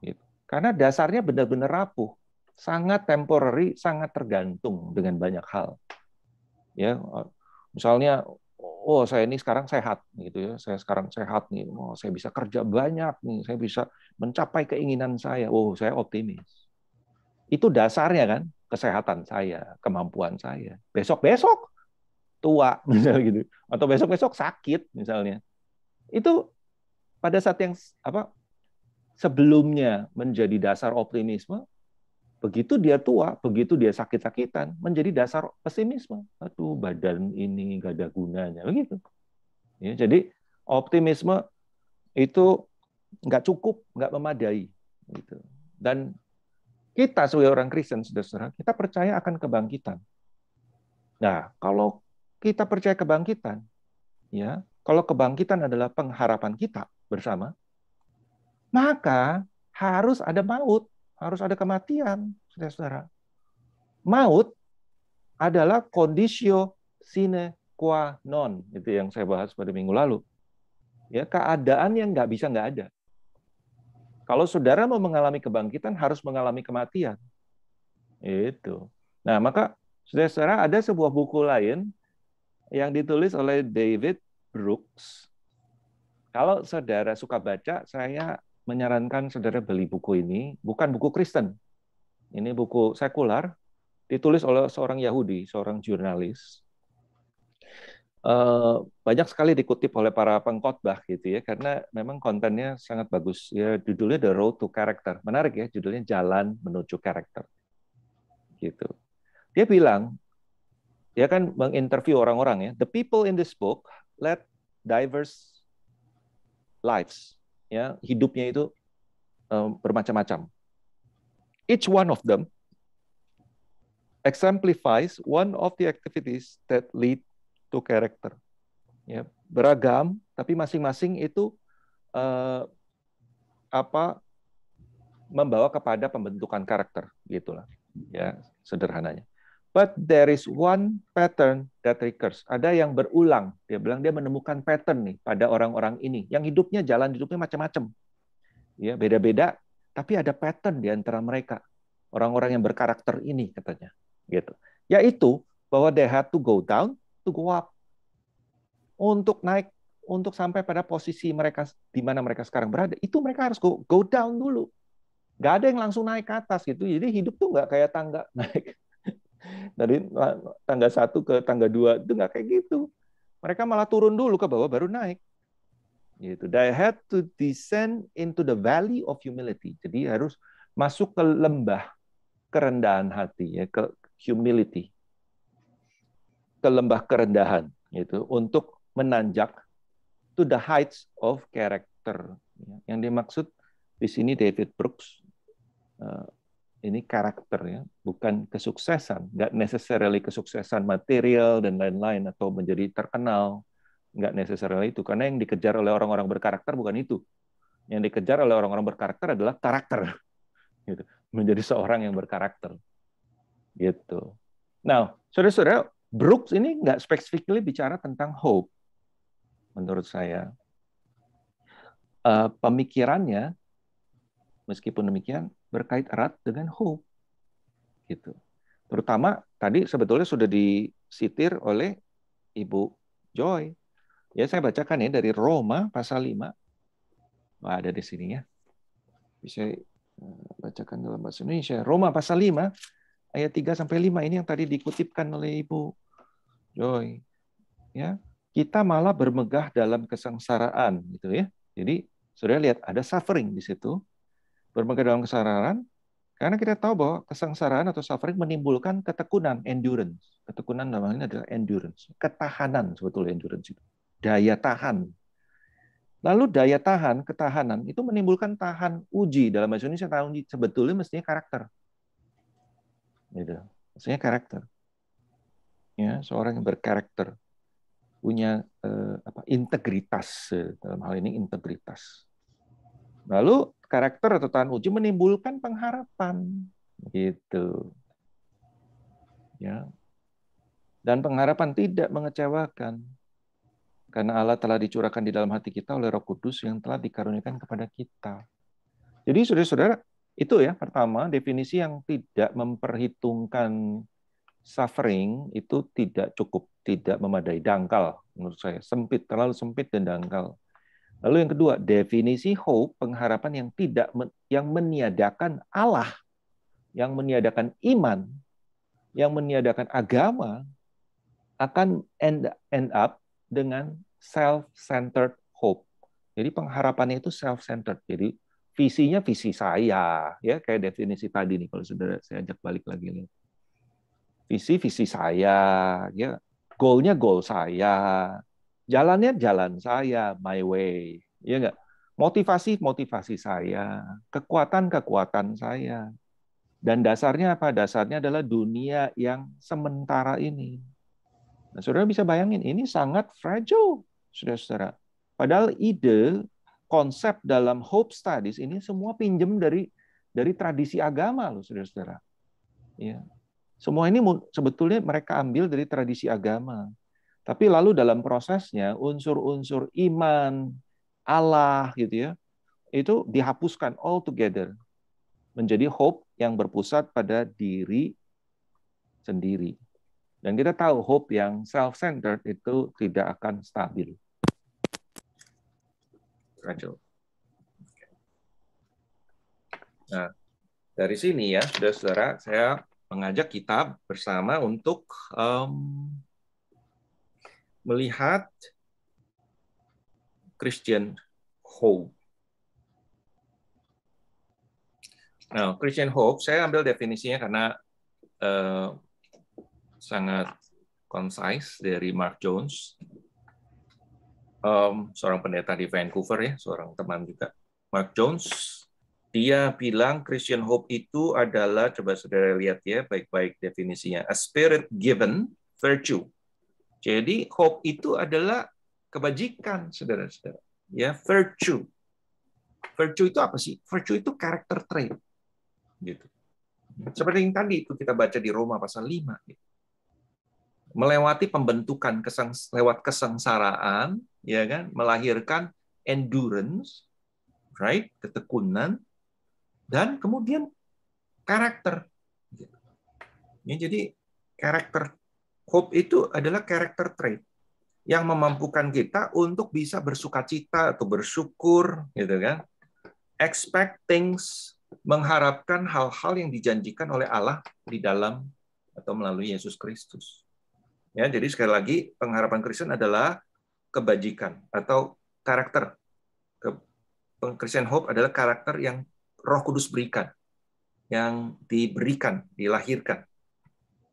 Gitu. Karena dasarnya benar-benar rapuh, sangat temporary, sangat tergantung dengan banyak hal. Ya, misalnya oh saya ini sekarang sehat gitu ya saya sekarang sehat nih oh saya bisa kerja banyak nih saya bisa mencapai keinginan saya oh saya optimis itu dasarnya kan kesehatan saya kemampuan saya besok besok tua misalnya gitu atau besok besok sakit misalnya itu pada saat yang apa sebelumnya menjadi dasar optimisme begitu dia tua begitu dia sakit sakitan menjadi dasar pesimisme aduh badan ini gak ada gunanya begitu ya, jadi optimisme itu nggak cukup nggak memadai gitu dan kita sebagai orang Kristen saudara-saudara kita percaya akan kebangkitan nah kalau kita percaya kebangkitan, ya, kalau kebangkitan adalah pengharapan kita bersama, maka harus ada maut, harus ada kematian, saudara-saudara. Maut adalah conditio sine qua non, itu yang saya bahas pada minggu lalu. Ya, keadaan yang nggak bisa nggak ada. Kalau saudara mau mengalami kebangkitan, harus mengalami kematian. Itu. Nah, maka saudara-saudara ada sebuah buku lain yang ditulis oleh David Brooks. Kalau saudara suka baca, saya menyarankan saudara beli buku ini, bukan buku Kristen. Ini buku sekular, ditulis oleh seorang Yahudi, seorang jurnalis. Eh, banyak sekali dikutip oleh para pengkotbah gitu ya, karena memang kontennya sangat bagus. Ya judulnya The Road to Character, menarik ya judulnya Jalan Menuju Karakter. Gitu. Dia bilang dia ya kan menginterview orang-orang ya. The people in this book led diverse lives, ya hidupnya itu um, bermacam-macam. Each one of them exemplifies one of the activities that lead to character. Ya, beragam, tapi masing-masing itu uh, apa membawa kepada pembentukan karakter gitulah. Ya, sederhananya. But there is one pattern that recurs. Ada yang berulang. Dia bilang dia menemukan pattern nih pada orang-orang ini yang hidupnya jalan hidupnya macam-macam. Ya, beda-beda, tapi ada pattern di antara mereka. Orang-orang yang berkarakter ini katanya, gitu. Yaitu bahwa they had to go down to go up. Untuk naik, untuk sampai pada posisi mereka di mana mereka sekarang berada, itu mereka harus go, go down dulu. Gak ada yang langsung naik ke atas gitu. Jadi hidup tuh nggak kayak tangga naik dari tangga satu ke tangga dua itu nggak kayak gitu. Mereka malah turun dulu ke bawah baru naik. Gitu. They had to descend into the valley of humility. Jadi harus masuk ke lembah kerendahan hati ya ke humility. Ke lembah kerendahan gitu untuk menanjak to the heights of character. Ya, yang dimaksud di sini David Brooks eh, ini karakter ya, bukan kesuksesan, nggak necessarily kesuksesan material dan lain-lain atau menjadi terkenal, nggak necessarily itu. Karena yang dikejar oleh orang-orang berkarakter bukan itu. Yang dikejar oleh orang-orang berkarakter adalah karakter, gitu. menjadi seorang yang berkarakter. Gitu. Nah, saudara-saudara, Brooks ini nggak specifically bicara tentang hope, menurut saya. Eh, pemikirannya, meskipun demikian, berkait erat dengan hope. Gitu. Terutama tadi sebetulnya sudah disitir oleh Ibu Joy. Ya, saya bacakan ya dari Roma pasal 5. Wah, ada di sini ya. Bisa eh, bacakan dalam bahasa Indonesia. Roma pasal 5 ayat 3 sampai 5 ini yang tadi dikutipkan oleh Ibu Joy. Ya, kita malah bermegah dalam kesengsaraan gitu ya. Jadi sudah lihat ada suffering di situ berbagai dalam kesengsaraan karena kita tahu bahwa kesengsaraan atau suffering menimbulkan ketekunan endurance ketekunan dalam hal ini adalah endurance ketahanan sebetulnya endurance itu daya tahan lalu daya tahan ketahanan itu menimbulkan tahan uji dalam bahasa Indonesia tahan uji sebetulnya mestinya karakter gitu mestinya karakter ya seorang yang berkarakter punya eh, apa integritas eh, dalam hal ini integritas lalu karakter atau tahan uji menimbulkan pengharapan gitu ya dan pengharapan tidak mengecewakan karena Allah telah dicurahkan di dalam hati kita oleh Roh Kudus yang telah dikaruniakan kepada kita jadi saudara-saudara itu ya pertama definisi yang tidak memperhitungkan suffering itu tidak cukup tidak memadai dangkal menurut saya sempit terlalu sempit dan dangkal Lalu yang kedua, definisi hope, pengharapan yang tidak yang meniadakan Allah, yang meniadakan iman, yang meniadakan agama akan end end up dengan self-centered hope. Jadi pengharapannya itu self-centered. Jadi visinya visi saya, ya kayak definisi tadi nih kalau saudara saya ajak balik lagi nih. Visi visi saya, ya goalnya goal saya, Jalannya jalan saya, my way. Iya enggak? Motivasi-motivasi saya, kekuatan-kekuatan saya. Dan dasarnya apa? Dasarnya adalah dunia yang sementara ini. Nah, saudara bisa bayangin, ini sangat fragile, saudara-saudara. Padahal ide, konsep dalam hope studies ini semua pinjem dari dari tradisi agama loh, saudara-saudara. Ya. Semua ini sebetulnya mereka ambil dari tradisi agama. Tapi lalu dalam prosesnya unsur-unsur iman, Allah gitu ya, itu dihapuskan all together menjadi hope yang berpusat pada diri sendiri. Dan kita tahu hope yang self-centered itu tidak akan stabil. Rachel. Nah, dari sini ya, saudara-saudara, saya mengajak kita bersama untuk um, melihat Christian hope. Nah, Christian hope, saya ambil definisinya karena uh, sangat concise dari Mark Jones, um, seorang pendeta di Vancouver ya, seorang teman juga. Mark Jones, dia bilang Christian hope itu adalah coba saudara lihat ya baik-baik definisinya, a spirit given virtue jadi hope itu adalah kebajikan, saudara-saudara. Ya, virtue. Virtue itu apa sih? Virtue itu karakter trait. Gitu. Seperti yang tadi itu kita baca di Roma pasal 5. Gitu. Melewati pembentukan kesang, lewat kesengsaraan, ya kan, melahirkan endurance, right, ketekunan, dan kemudian karakter. Gitu. Ya, jadi karakter Hope itu adalah character trait yang memampukan kita untuk bisa bersuka cita atau bersyukur, gitu kan? Expect things, mengharapkan hal-hal yang dijanjikan oleh Allah di dalam atau melalui Yesus Kristus. Ya, jadi sekali lagi pengharapan Kristen adalah kebajikan atau karakter. Christian Hope adalah karakter yang Roh Kudus berikan, yang diberikan, dilahirkan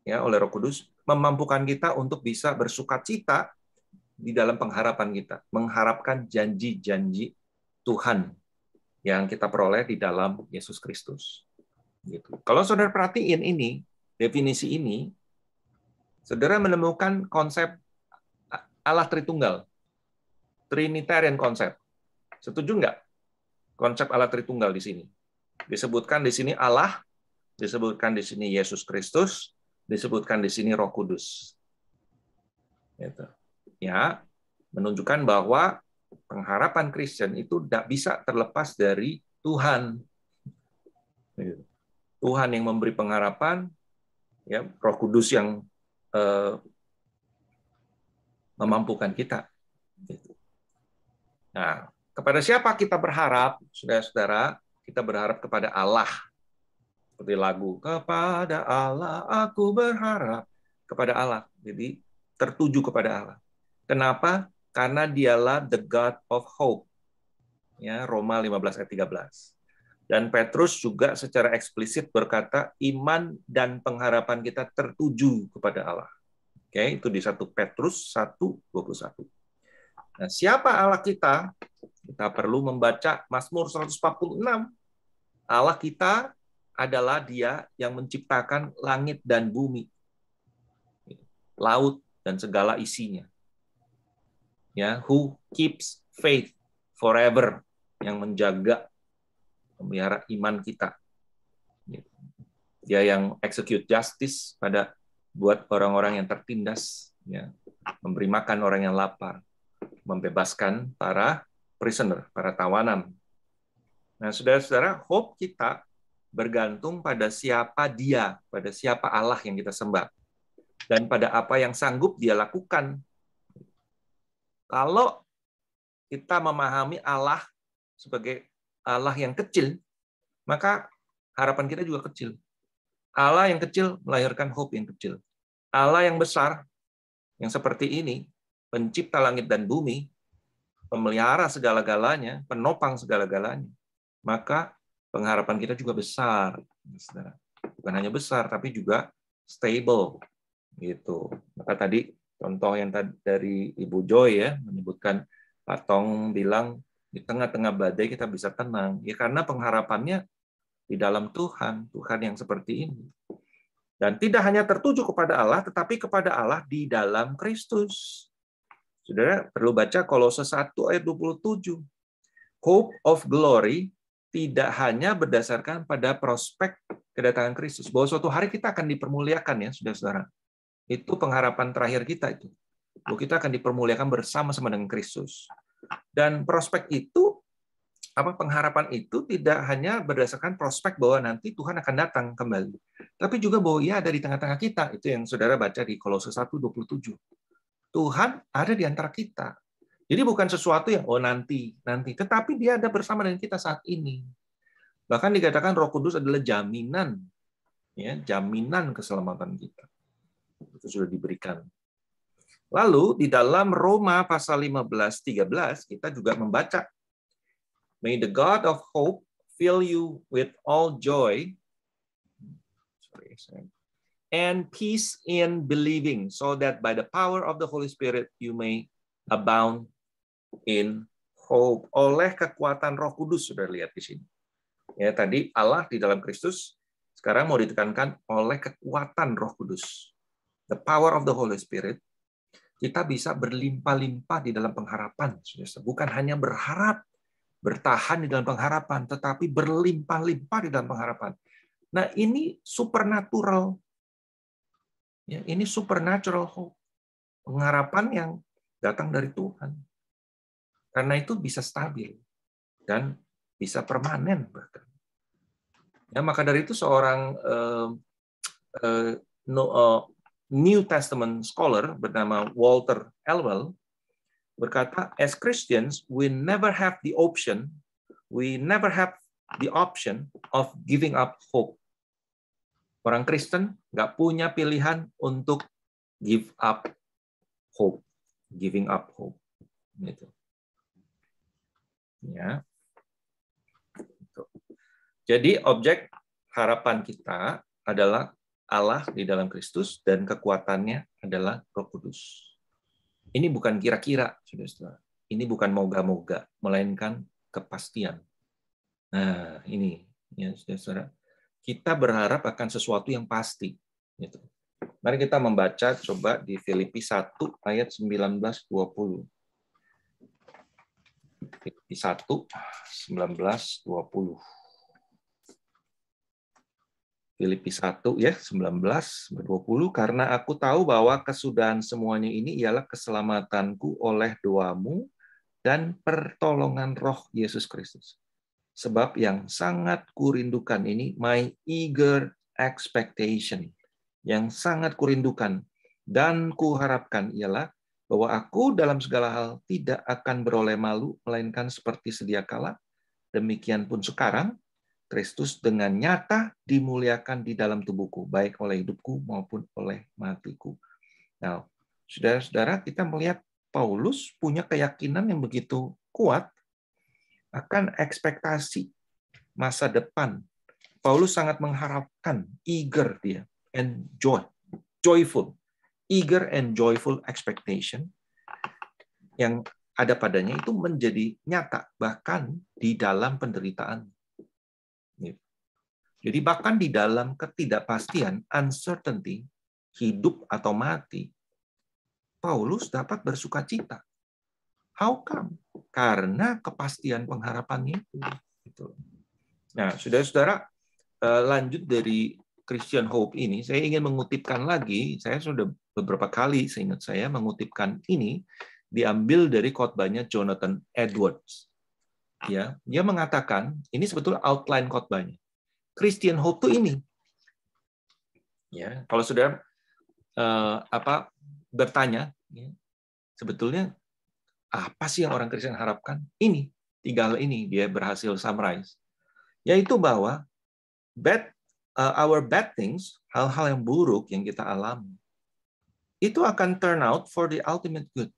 ya oleh Roh Kudus memampukan kita untuk bisa bersuka cita di dalam pengharapan kita, mengharapkan janji-janji Tuhan yang kita peroleh di dalam Yesus Kristus. Gitu. Kalau saudara perhatiin ini, definisi ini, saudara menemukan konsep Allah Tritunggal, Trinitarian konsep. Setuju nggak konsep Allah Tritunggal di sini? Disebutkan di sini Allah, disebutkan di sini Yesus Kristus, disebutkan di sini Roh Kudus. Gitu. Ya, menunjukkan bahwa pengharapan Kristen itu tidak bisa terlepas dari Tuhan. Gitu. Tuhan yang memberi pengharapan, ya Roh Kudus yang eh, memampukan kita. Gitu. Nah, kepada siapa kita berharap, saudara-saudara? Kita berharap kepada Allah seperti lagu kepada Allah aku berharap kepada Allah. Jadi tertuju kepada Allah. Kenapa? Karena dialah the God of hope. Ya, Roma 15 ayat 13. Dan Petrus juga secara eksplisit berkata iman dan pengharapan kita tertuju kepada Allah. Oke, itu di satu Petrus 21 Nah, siapa Allah kita? Kita perlu membaca Mazmur 146. Allah kita adalah dia yang menciptakan langit dan bumi, laut dan segala isinya. Ya, who keeps faith forever, yang menjaga memelihara iman kita. Dia yang execute justice pada buat orang-orang yang tertindas, ya, memberi makan orang yang lapar, membebaskan para prisoner, para tawanan. Nah, saudara-saudara, hope kita bergantung pada siapa dia, pada siapa Allah yang kita sembah, dan pada apa yang sanggup dia lakukan. Kalau kita memahami Allah sebagai Allah yang kecil, maka harapan kita juga kecil. Allah yang kecil melahirkan hope yang kecil. Allah yang besar, yang seperti ini, pencipta langit dan bumi, pemelihara segala-galanya, penopang segala-galanya, maka pengharapan kita juga besar, saudara. Bukan hanya besar, tapi juga stable, gitu. Maka tadi contoh yang tadi dari Ibu Joy ya menyebutkan Pak Tong bilang di tengah-tengah badai kita bisa tenang, ya karena pengharapannya di dalam Tuhan, Tuhan yang seperti ini. Dan tidak hanya tertuju kepada Allah, tetapi kepada Allah di dalam Kristus. Saudara perlu baca Kolose 1 ayat 27. Hope of glory tidak hanya berdasarkan pada prospek kedatangan Kristus, bahwa suatu hari kita akan dipermuliakan ya, sudah saudara Itu pengharapan terakhir kita itu. Bahwa kita akan dipermuliakan bersama-sama dengan Kristus. Dan prospek itu apa pengharapan itu tidak hanya berdasarkan prospek bahwa nanti Tuhan akan datang kembali, tapi juga bahwa ia ada di tengah-tengah kita. Itu yang saudara baca di Kolose 1:27. Tuhan ada di antara kita. Jadi bukan sesuatu yang oh nanti, nanti, tetapi dia ada bersama dengan kita saat ini. Bahkan dikatakan Roh Kudus adalah jaminan ya, jaminan keselamatan kita. Itu sudah diberikan. Lalu di dalam Roma pasal 15:13 kita juga membaca May the God of hope fill you with all joy and peace in believing so that by the power of the Holy Spirit you may abound in hope oleh kekuatan Roh Kudus sudah lihat di sini. Ya tadi Allah di dalam Kristus sekarang mau ditekankan oleh kekuatan Roh Kudus. The power of the Holy Spirit kita bisa berlimpah-limpah di dalam pengharapan. Bukan hanya berharap, bertahan di dalam pengharapan, tetapi berlimpah-limpah di dalam pengharapan. Nah, ini supernatural. Ya, ini supernatural hope. Pengharapan yang datang dari Tuhan. Karena itu bisa stabil dan bisa permanen bahkan. Ya, maka dari itu seorang uh, uh, New Testament scholar bernama Walter Elwell berkata, as Christians, we never have the option, we never have the option of giving up hope. Orang Kristen nggak punya pilihan untuk give up hope, giving up hope. Gitu. Ya. Jadi objek harapan kita adalah Allah di dalam Kristus dan kekuatannya adalah Roh Kudus. Ini bukan kira-kira, saudara. Ini bukan moga-moga, melainkan kepastian. Nah, ini ya saudara. Kita berharap akan sesuatu yang pasti. Gitu. Mari kita membaca coba di Filipi 1 ayat 19 20. 1 19 20 Filipi 1 ya 19 20 karena aku tahu bahwa kesudahan semuanya ini ialah keselamatanku oleh doamu dan pertolongan roh Yesus Kristus. Sebab yang sangat kurindukan ini my eager expectation. Yang sangat kurindukan dan kuharapkan ialah bahwa aku dalam segala hal tidak akan beroleh malu, melainkan seperti sedia kala. Demikian pun sekarang, Kristus dengan nyata dimuliakan di dalam tubuhku, baik oleh hidupku maupun oleh matiku. Nah, saudara-saudara, kita melihat Paulus punya keyakinan yang begitu kuat akan ekspektasi masa depan. Paulus sangat mengharapkan, eager dia, and joy, joyful eager and joyful expectation yang ada padanya itu menjadi nyata bahkan di dalam penderitaan. Iya. Jadi bahkan di dalam ketidakpastian, uncertainty, hidup atau mati, Paulus dapat bersuka cita. How come? Karena kepastian pengharapannya itu. Gitu nah, saudara-saudara, eh, lanjut dari Christian Hope ini, saya ingin mengutipkan lagi, saya sudah beberapa kali seingat saya mengutipkan ini diambil dari khotbahnya Jonathan Edwards. Ya, dia mengatakan ini sebetulnya outline khotbahnya. Christian hope tuh ini. Ya, kalau sudah uh, apa bertanya, ya, sebetulnya apa sih yang orang Kristen harapkan? Ini tiga hal ini dia berhasil summarize, yaitu bahwa bad uh, our bad things, hal-hal yang buruk yang kita alami itu akan turn out for the ultimate good.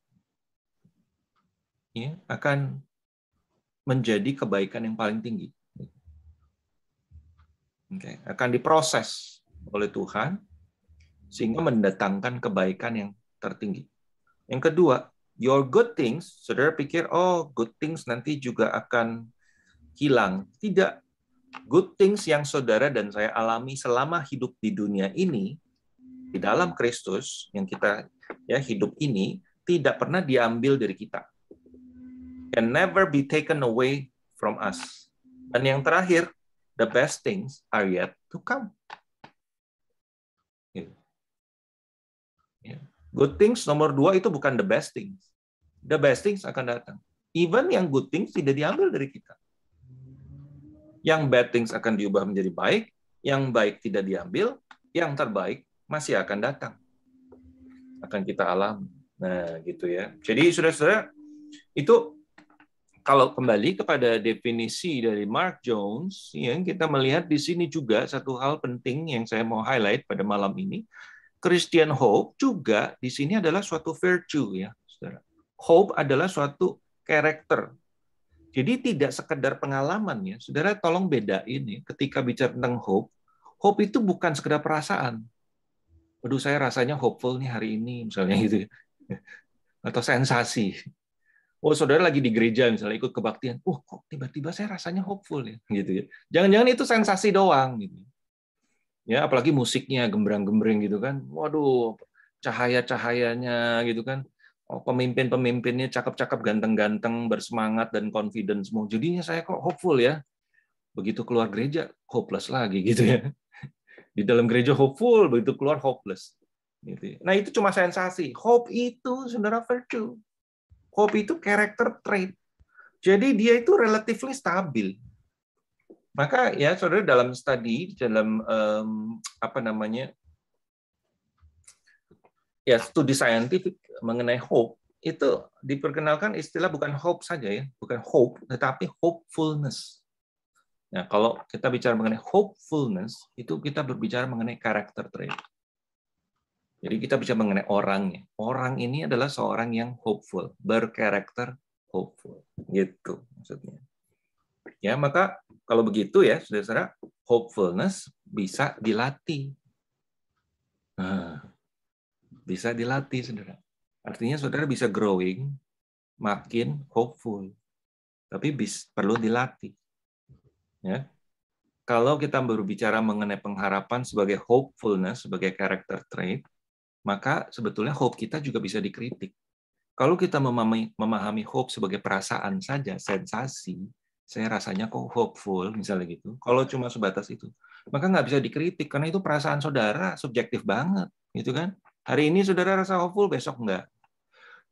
Ya, akan menjadi kebaikan yang paling tinggi. Okay. Akan diproses oleh Tuhan sehingga mendatangkan kebaikan yang tertinggi. Yang kedua, your good things, saudara pikir, oh good things nanti juga akan hilang. Tidak. Good things yang saudara dan saya alami selama hidup di dunia ini di dalam Kristus yang kita ya hidup ini tidak pernah diambil dari kita. Can never be taken away from us. Dan yang terakhir, the best things are yet to come. Ya. Ya. Good things nomor dua itu bukan the best things. The best things akan datang. Even yang good things tidak diambil dari kita. Yang bad things akan diubah menjadi baik, yang baik tidak diambil, yang terbaik masih akan datang. Akan kita alam Nah, gitu ya. Jadi Saudara-saudara, itu kalau kembali kepada definisi dari Mark Jones, yang kita melihat di sini juga satu hal penting yang saya mau highlight pada malam ini. Christian hope juga di sini adalah suatu virtue ya, Saudara. Hope adalah suatu karakter. Jadi tidak sekedar pengalaman ya. Saudara tolong bedain ya ketika bicara tentang hope. Hope itu bukan sekedar perasaan aduh saya rasanya hopeful nih hari ini misalnya gitu ya. atau sensasi oh saudara lagi di gereja misalnya ikut kebaktian oh kok tiba-tiba saya rasanya hopeful ya gitu ya jangan-jangan itu sensasi doang gitu ya apalagi musiknya gembrang gembring gitu kan waduh cahaya-cahayanya gitu kan oh, pemimpin-pemimpinnya cakep-cakep ganteng-ganteng bersemangat dan confident semua jadinya saya kok hopeful ya begitu keluar gereja hopeless lagi gitu ya di dalam gereja hopeful, begitu keluar hopeless. Gitu. Nah itu cuma sensasi. Hope itu saudara virtue. Hope itu karakter trait. Jadi dia itu relatively stabil. Maka ya saudara dalam studi dalam um, apa namanya ya studi saintifik mengenai hope itu diperkenalkan istilah bukan hope saja ya, bukan hope tetapi hopefulness. Nah, kalau kita bicara mengenai hopefulness, itu kita berbicara mengenai karakter trait. Jadi kita bicara mengenai orangnya. Orang ini adalah seorang yang hopeful, berkarakter hopeful. Gitu maksudnya. Ya, maka kalau begitu ya, saudara-saudara, hopefulness bisa dilatih. Nah, bisa dilatih, saudara. Artinya saudara bisa growing, makin hopeful. Tapi bis, perlu dilatih. Ya. Kalau kita berbicara mengenai pengharapan sebagai hopefulness, sebagai character trait, maka sebetulnya hope kita juga bisa dikritik. Kalau kita memahami, memahami hope sebagai perasaan saja, sensasi, saya rasanya kok hopeful, misalnya gitu. Kalau cuma sebatas itu, maka nggak bisa dikritik karena itu perasaan saudara, subjektif banget, gitu kan? Hari ini saudara rasa hopeful, besok nggak.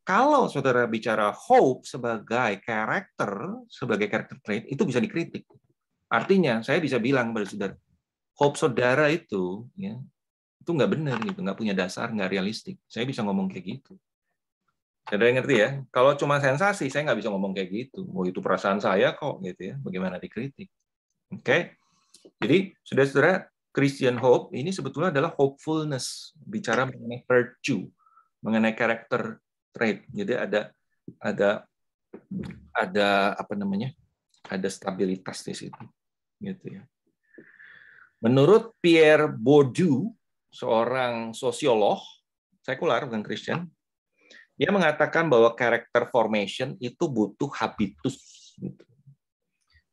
kalau saudara bicara hope sebagai karakter, sebagai karakter trait, itu bisa dikritik. Artinya saya bisa bilang pada saudara, hope saudara itu ya itu nggak benar gitu, nggak punya dasar, nggak realistik. Saya bisa ngomong kayak gitu. Saudara ngerti ya? Kalau cuma sensasi, saya nggak bisa ngomong kayak gitu. Mau itu perasaan saya kok, gitu ya. Bagaimana dikritik? Oke. Okay? Jadi, saudara-saudara, Christian hope ini sebetulnya adalah hopefulness. Bicara mengenai virtue, mengenai karakter trait. Jadi ada ada ada apa namanya? Ada stabilitas di situ gitu ya. Menurut Pierre Bourdieu, seorang sosiolog sekular bukan Kristen, dia mengatakan bahwa character formation itu butuh habitus. Gitu.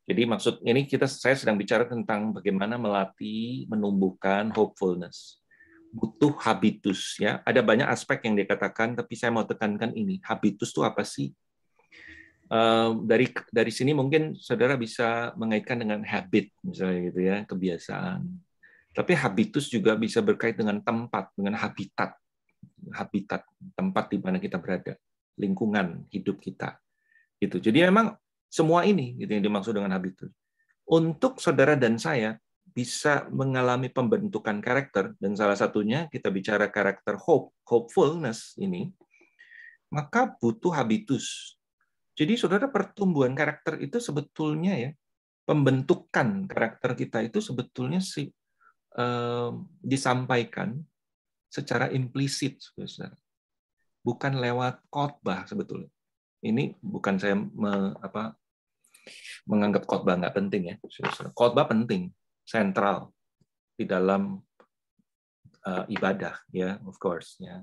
Jadi maksud ini kita saya sedang bicara tentang bagaimana melatih menumbuhkan hopefulness. Butuh habitus ya. Ada banyak aspek yang dikatakan tapi saya mau tekankan ini. Habitus itu apa sih? Ehm, dari dari sini mungkin saudara bisa mengaitkan dengan habit misalnya gitu ya kebiasaan. Tapi habitus juga bisa berkait dengan tempat, dengan habitat, habitat tempat di mana kita berada, lingkungan hidup kita, gitu. Jadi memang semua ini gitu yang dimaksud dengan habitus. Untuk saudara dan saya bisa mengalami pembentukan karakter dan salah satunya kita bicara karakter hope, hopefulness ini, maka butuh habitus jadi saudara pertumbuhan karakter itu sebetulnya ya pembentukan karakter kita itu sebetulnya si, eh, disampaikan secara implisit, saudara. Bukan lewat khotbah sebetulnya. Ini bukan saya me, apa, menganggap khotbah nggak penting ya. Khotbah penting, sentral di dalam uh, ibadah ya, of course ya.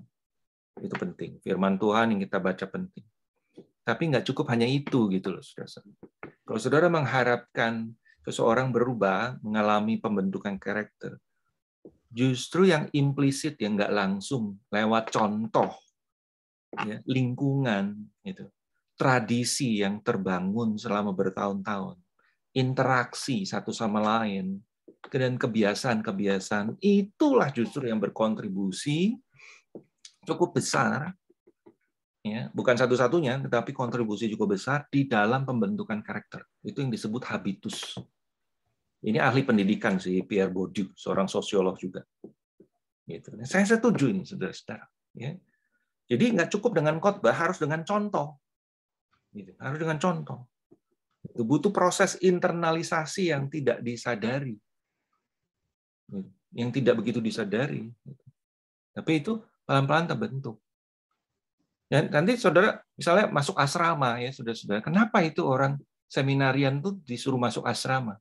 Itu penting. Firman Tuhan yang kita baca penting. Tapi nggak cukup hanya itu gitu loh, saudara. Kalau saudara mengharapkan seseorang berubah, mengalami pembentukan karakter, justru yang implisit yang nggak langsung lewat contoh, ya, lingkungan, itu, tradisi yang terbangun selama bertahun-tahun, interaksi satu sama lain, dan kebiasaan-kebiasaan itulah justru yang berkontribusi cukup besar ya bukan satu-satunya tetapi kontribusi cukup besar di dalam pembentukan karakter itu yang disebut habitus ini ahli pendidikan si Pierre Bourdieu seorang sosiolog juga gitu nah, saya setuju ini saudara-saudara ya jadi nggak cukup dengan khotbah harus dengan contoh gitu. harus dengan contoh itu butuh proses internalisasi yang tidak disadari gitu, yang tidak begitu disadari tapi itu pelan-pelan terbentuk Ya, nanti saudara misalnya masuk asrama ya saudara-saudara. Kenapa itu orang seminarian tuh disuruh masuk asrama?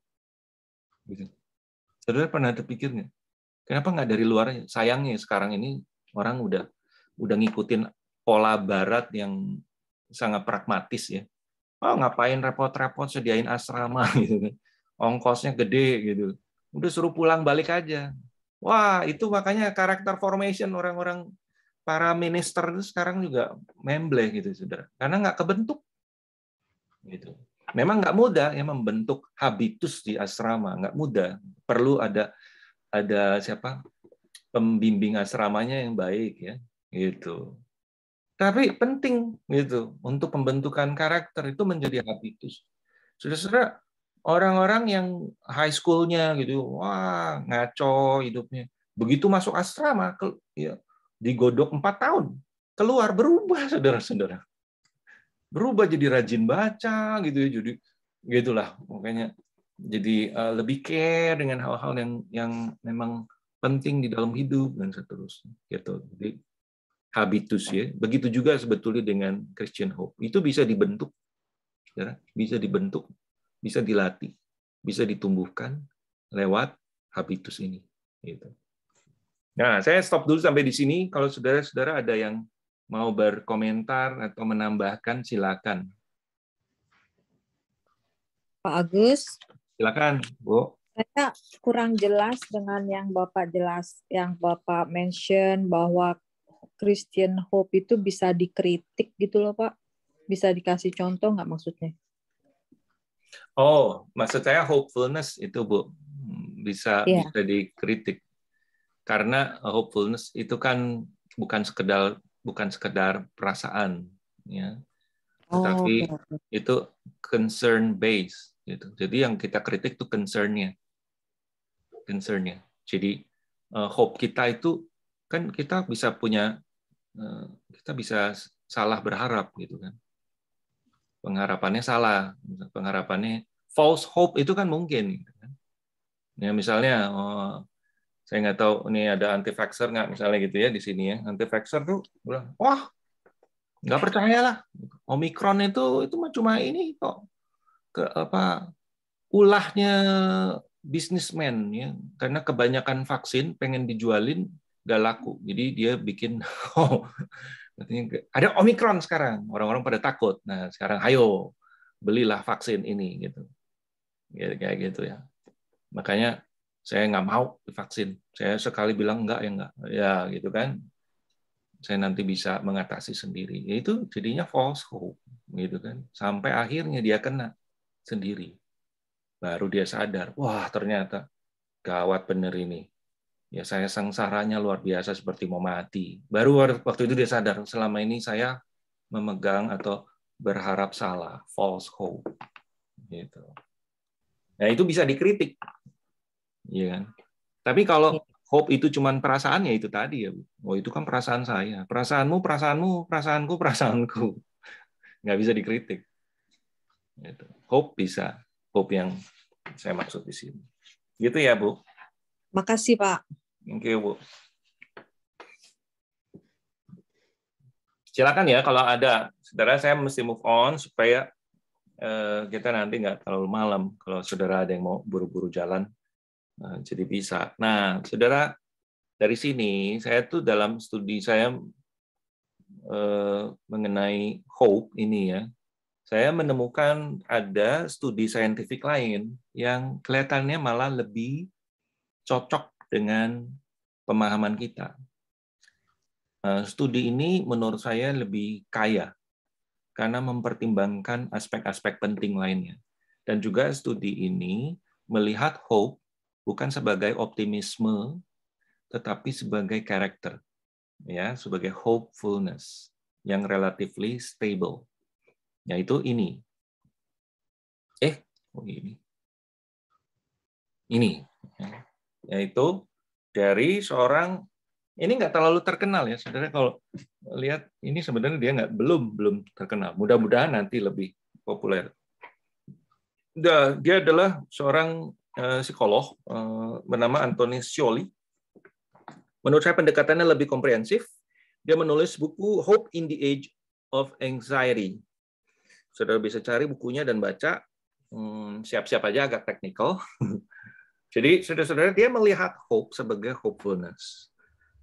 Gitu. Saudara pernah terpikirnya pikirnya? Kenapa nggak dari luar? Sayangnya sekarang ini orang udah udah ngikutin pola Barat yang sangat pragmatis ya. Oh ngapain repot-repot sediain asrama gitu kan? Ongkosnya gede gitu. Udah suruh pulang balik aja. Wah itu makanya karakter formation orang-orang para minister itu sekarang juga membleh gitu saudara karena nggak kebentuk gitu memang nggak mudah ya membentuk habitus di asrama nggak mudah perlu ada ada siapa pembimbing asramanya yang baik ya gitu tapi penting gitu untuk pembentukan karakter itu menjadi habitus Sudah-sudah orang-orang yang high schoolnya gitu wah ngaco hidupnya begitu masuk asrama ke ya, digodok empat tahun, keluar berubah saudara-saudara. Berubah jadi rajin baca gitu ya, jadi gitulah makanya jadi eh, lebih care dengan hal-hal yang yang memang penting di dalam hidup dan seterusnya gitu. Jadi habitus ya. Begitu juga sebetulnya dengan Christian hope. Itu bisa dibentuk. Saudara, bisa dibentuk, bisa dilatih, bisa ditumbuhkan lewat habitus ini gitu. Nah, saya stop dulu sampai di sini. Kalau saudara-saudara ada yang mau berkomentar atau menambahkan, silakan. Pak Agus. Silakan, Bu. Saya kurang jelas dengan yang Bapak jelas, yang Bapak mention bahwa Christian Hope itu bisa dikritik gitu loh, Pak. Bisa dikasih contoh nggak maksudnya? Oh, maksud saya hopefulness itu, Bu. Hmm, bisa yeah. bisa dikritik karena uh, hopefulness itu kan bukan sekedar bukan sekedar perasaan ya oh, tetapi oh, okay. itu concern base. gitu jadi yang kita kritik itu concernnya concernnya jadi uh, hope kita itu kan kita bisa punya uh, kita bisa salah berharap gitu kan pengharapannya salah pengharapannya false hope itu kan mungkin gitu kan. ya misalnya oh, saya nggak tahu ini ada anti vaxer nggak misalnya gitu ya di sini ya anti vaxer tuh bilang wah nggak percaya lah omikron itu itu mah cuma ini kok ke apa ulahnya bisnismen ya karena kebanyakan vaksin pengen dijualin gak laku jadi dia bikin oh ada omikron sekarang orang-orang pada takut nah sekarang ayo belilah vaksin ini gitu ya, kayak gitu ya makanya saya nggak mau divaksin saya sekali bilang enggak ya enggak ya gitu kan saya nanti bisa mengatasi sendiri ya itu jadinya false hope gitu kan sampai akhirnya dia kena sendiri baru dia sadar wah ternyata gawat bener ini ya saya sengsaranya luar biasa seperti mau mati baru waktu itu dia sadar selama ini saya memegang atau berharap salah false hope gitu nah itu bisa dikritik Ya, kan? Tapi kalau iya. hope itu cuma perasaan ya itu tadi ya. Oh itu kan perasaan saya. Perasaanmu, perasaanmu, perasaanku, perasaanku. Nggak bisa dikritik. Gitu. Hope bisa. Hope yang saya maksud di sini. Gitu ya Bu. Makasih Pak. Oke you Bu. Silakan ya kalau ada. Saudara saya mesti move on supaya eh, kita nanti nggak terlalu malam kalau saudara ada yang mau buru-buru jalan Nah, jadi bisa. Nah, saudara, dari sini saya tuh dalam studi saya eh, mengenai hope ini ya, saya menemukan ada studi saintifik lain yang kelihatannya malah lebih cocok dengan pemahaman kita. Eh, studi ini menurut saya lebih kaya karena mempertimbangkan aspek-aspek penting lainnya. Dan juga studi ini melihat hope bukan sebagai optimisme tetapi sebagai karakter ya sebagai hopefulness yang relatively stable yaitu nah, ini eh oh ini ini ya. yaitu dari seorang ini nggak terlalu terkenal ya sebenarnya kalau lihat ini sebenarnya dia nggak belum belum terkenal mudah-mudahan nanti lebih populer dia adalah seorang Eh, psikolog eh, bernama Anthony Scioli. Menurut saya pendekatannya lebih komprehensif. Dia menulis buku Hope in the Age of Anxiety. Sudah bisa cari bukunya dan baca. Hmm, siap-siap hmm, aja agak teknikal. Jadi saudara-saudara dia melihat hope sebagai hopefulness.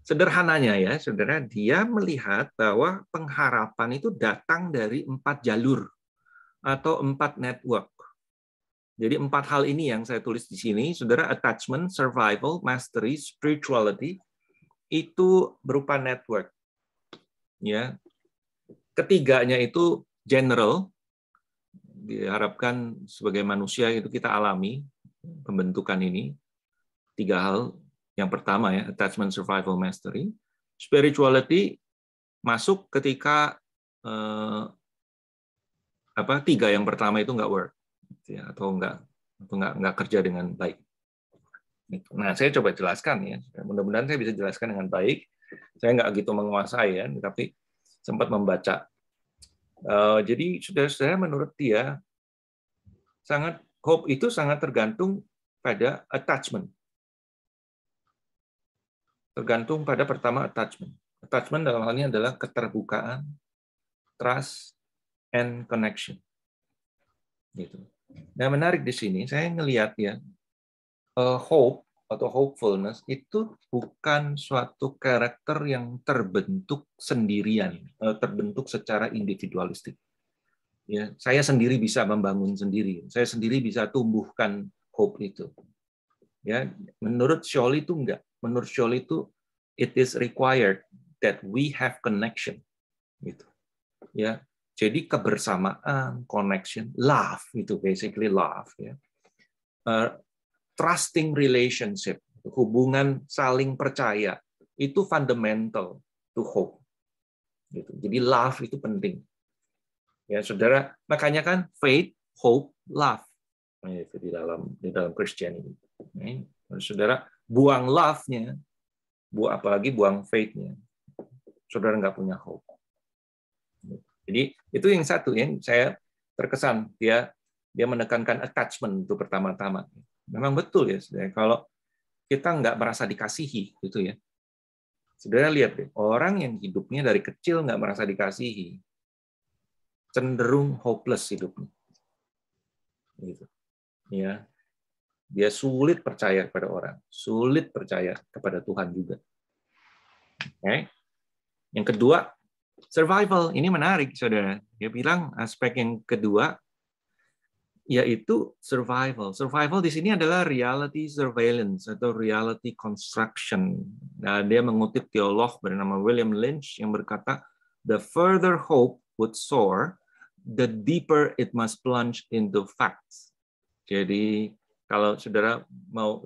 Sederhananya ya, saudara, dia melihat bahwa pengharapan itu datang dari empat jalur atau empat network. Jadi empat hal ini yang saya tulis di sini, saudara attachment, survival, mastery, spirituality itu berupa network. Ya, ketiganya itu general diharapkan sebagai manusia itu kita alami pembentukan ini tiga hal yang pertama ya attachment survival mastery spirituality masuk ketika eh, apa tiga yang pertama itu nggak work Gitu ya atau enggak atau enggak enggak kerja dengan baik. Nah, saya coba jelaskan ya. Mudah-mudahan saya bisa jelaskan dengan baik. Saya enggak gitu menguasai ya, tapi sempat membaca. Eh, jadi sudah saya menurut dia sangat hope itu sangat tergantung pada attachment. Tergantung pada pertama attachment. Attachment dalam hal ini adalah keterbukaan, trust, and connection. Gitu. Nah menarik di sini, saya ngelihat ya, eh, hope atau hopefulness itu bukan suatu karakter yang terbentuk sendirian, eh, terbentuk secara individualistik. Ya, saya sendiri bisa membangun sendiri, saya sendiri bisa tumbuhkan hope itu. Ya, menurut Scholl itu enggak. Menurut Scholl itu it is required that we have connection gitu. Ya, jadi kebersamaan, connection, love itu basically love ya. Uh, trusting relationship, hubungan saling percaya itu fundamental to hope. Gitu. Jadi love itu penting. Ya, Saudara, makanya kan faith, hope, love. Nah, itu di dalam di dalam Kristen ini. saudara, buang love-nya, bu apalagi buang faith-nya. Saudara nggak punya hope. Jadi itu yang satu yang saya terkesan dia dia menekankan attachment itu pertama-tama. Memang betul ya, sebenarnya. kalau kita nggak merasa dikasihi gitu ya. sudah lihat deh, orang yang hidupnya dari kecil nggak merasa dikasihi, cenderung hopeless hidupnya. Gitu. Ya, dia sulit percaya kepada orang, sulit percaya kepada Tuhan juga. Okay. Yang kedua, Survival ini menarik, saudara. Dia bilang aspek yang kedua yaitu survival. Survival di sini adalah reality surveillance atau reality construction. Nah, dia mengutip teolog bernama William Lynch yang berkata, "The further hope would soar, the deeper it must plunge into facts." Jadi, kalau saudara mau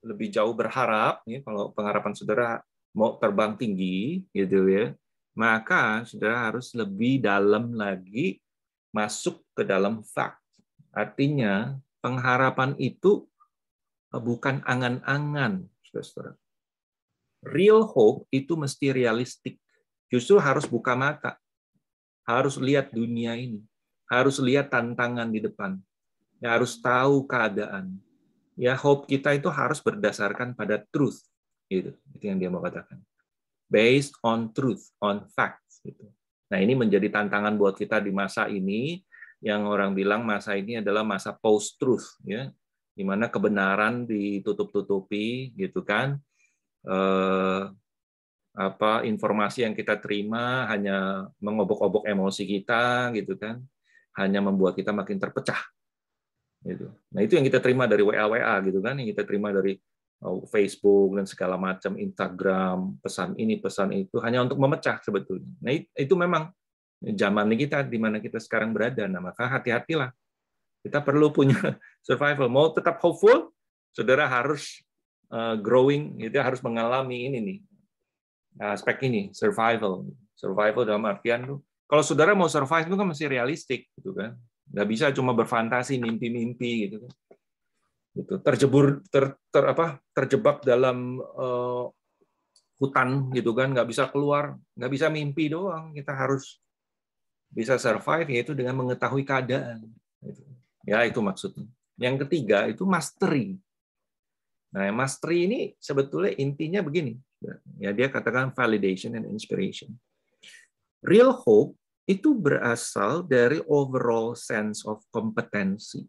lebih jauh berharap, ya, kalau pengharapan saudara mau terbang tinggi, gitu ya, maka saudara harus lebih dalam lagi masuk ke dalam fak. Artinya, pengharapan itu bukan angan-angan, saudara. Real hope itu mesti realistik. Justru harus buka mata. Harus lihat dunia ini. Harus lihat tantangan di depan. Ya, harus tahu keadaan. Ya, hope kita itu harus berdasarkan pada truth. Itu, itu yang dia mau katakan based on truth, on facts. Gitu. Nah ini menjadi tantangan buat kita di masa ini yang orang bilang masa ini adalah masa post truth, ya, di mana kebenaran ditutup-tutupi, gitu kan. Eh, apa informasi yang kita terima hanya mengobok-obok emosi kita, gitu kan, hanya membuat kita makin terpecah gitu. Nah itu yang kita terima dari WA WA gitu kan, yang kita terima dari Facebook dan segala macam Instagram pesan ini pesan itu hanya untuk memecah sebetulnya. Nah itu memang zaman kita di mana kita sekarang berada. Nah maka hati-hatilah. Kita perlu punya survival. Mau tetap hopeful, saudara harus eh, growing, itu ya, harus mengalami ini nih aspek ini survival. Survival dalam artian tuh kalau saudara mau survive itu kan masih realistik gitu kan Gak bisa cuma berfantasi mimpi-mimpi gitu kan gitu terjebur ter, ter apa terjebak dalam uh, hutan gitu kan nggak bisa keluar nggak bisa mimpi doang kita harus bisa survive yaitu dengan mengetahui keadaan gitu. ya itu maksudnya yang ketiga itu mastery nah mastery ini sebetulnya intinya begini ya dia katakan validation and inspiration real hope itu berasal dari overall sense of competency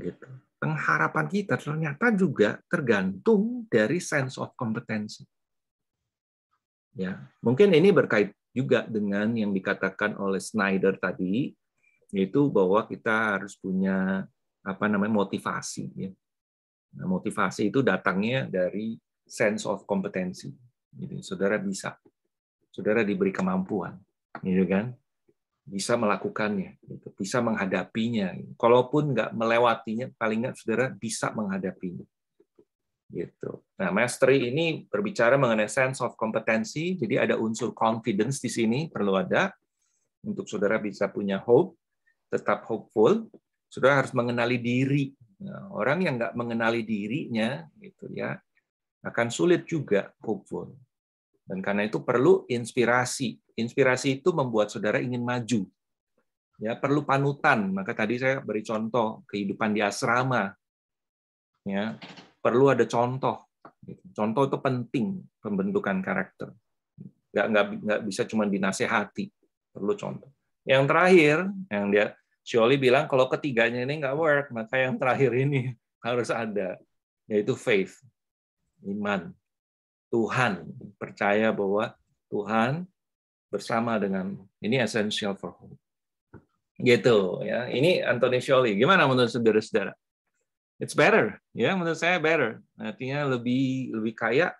gitu pengharapan kita ternyata juga tergantung dari sense of kompetensi. Ya, mungkin ini berkait juga dengan yang dikatakan oleh Snyder tadi, yaitu bahwa kita harus punya apa namanya motivasi. Ya. Nah, motivasi itu datangnya dari sense of kompetensi. Jadi saudara bisa, saudara diberi kemampuan, gitu kan? bisa melakukannya, gitu. bisa menghadapinya. Kalaupun nggak melewatinya, paling nggak saudara bisa menghadapinya. Gitu. Nah, mastery ini berbicara mengenai sense of kompetensi, jadi ada unsur confidence di sini perlu ada untuk saudara bisa punya hope, tetap hopeful. Saudara harus mengenali diri. Nah, orang yang nggak mengenali dirinya, gitu ya, akan sulit juga hopeful. Dan karena itu perlu inspirasi Inspirasi itu membuat saudara ingin maju. Ya, perlu panutan. Maka tadi saya beri contoh kehidupan di asrama. Ya, perlu ada contoh. Contoh itu penting pembentukan karakter. Nggak, nggak, nggak bisa cuma dinasehati. Perlu contoh. Yang terakhir, yang dia Shirley bilang kalau ketiganya ini nggak work, maka yang terakhir ini harus ada, yaitu faith, iman. Tuhan, percaya bahwa Tuhan bersama dengan ini essential for hope. Gitu ya. Ini Anthony Sholi. Gimana menurut saudara-saudara? It's better, ya menurut saya better. Artinya lebih lebih kaya,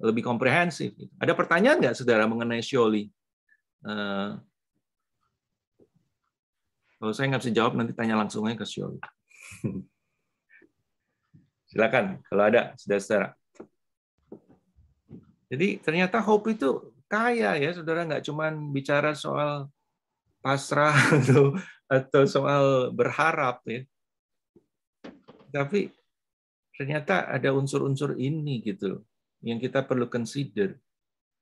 lebih komprehensif. Ada pertanyaan nggak saudara mengenai Sholi? Uh, eh, kalau saya nggak bisa jawab nanti tanya langsung aja ke Sholi. Silakan kalau ada saudara-saudara. Jadi ternyata hope itu kaya ya saudara nggak cuma bicara soal pasrah atau atau soal berharap ya tapi ternyata ada unsur-unsur ini gitu yang kita perlu consider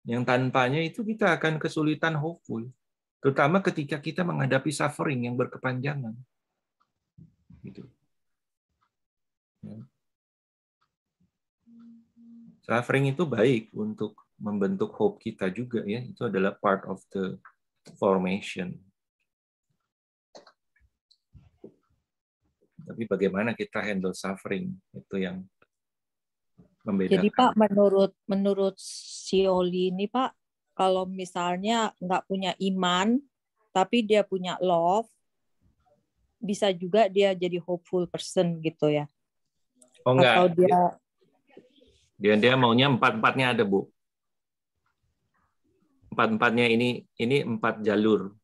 yang tanpanya itu kita akan kesulitan hopeful terutama ketika kita menghadapi suffering yang berkepanjangan gitu ya. Suffering itu baik untuk membentuk hope kita juga ya itu adalah part of the formation tapi bagaimana kita handle suffering itu yang membedakan. Jadi Pak menurut menurut si oli ini Pak kalau misalnya nggak punya iman tapi dia punya love bisa juga dia jadi hopeful person gitu ya. Oh Atau dia dia, dia maunya empat-empatnya ada, Bu empat-empatnya ini ini empat jalur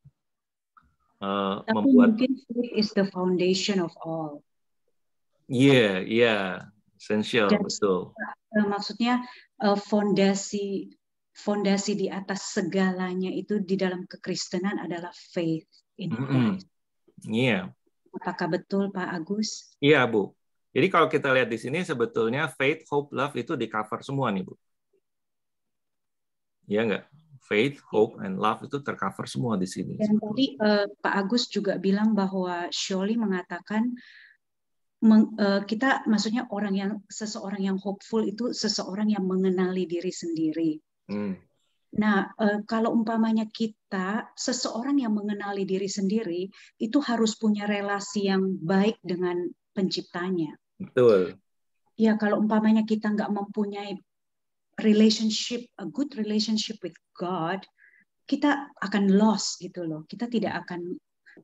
uh, Tapi membuat mungkin faith is the foundation of all. Iya, yeah, Yeah. Essential, Dan, betul. Uh, maksudnya uh, fondasi fondasi di atas segalanya itu di dalam kekristenan adalah faith in Mm -hmm. Iya. Yeah. Apakah betul Pak Agus? Iya, Bu. Jadi kalau kita lihat di sini sebetulnya faith, hope, love itu di cover semua nih, Bu. Iya nggak? faith, hope, and love itu tercover semua di sini. Dan tadi uh, Pak Agus juga bilang bahwa Sholi mengatakan meng, uh, kita maksudnya orang yang seseorang yang hopeful itu seseorang yang mengenali diri sendiri. Hmm. Nah, eh, kalau umpamanya kita seseorang yang mengenali diri sendiri itu harus punya relasi yang baik dengan penciptanya. Betul. Ya, kalau umpamanya kita nggak mempunyai relationship, a good relationship with God, kita akan lost gitu loh. Kita tidak akan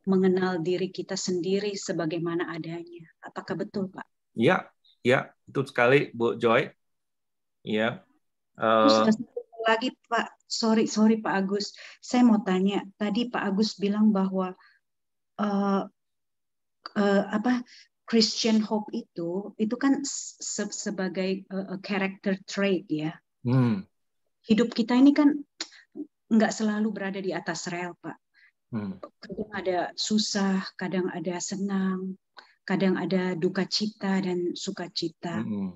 mengenal diri kita sendiri sebagaimana adanya. Apakah betul, Pak? Ya, ya, betul sekali, Bu Joy. Ya. Uh... Terus eh, lagi, Pak. Sorry, sorry, Pak Agus. Saya mau tanya. Tadi Pak Agus bilang bahwa uh, uh, apa Christian hope itu, itu kan se sebagai uh, character trait ya. Hmm hidup kita ini kan nggak selalu berada di atas rel, Pak. Hmm. Kadang ada susah, kadang ada senang, kadang ada duka cita dan sukacita. Hmm.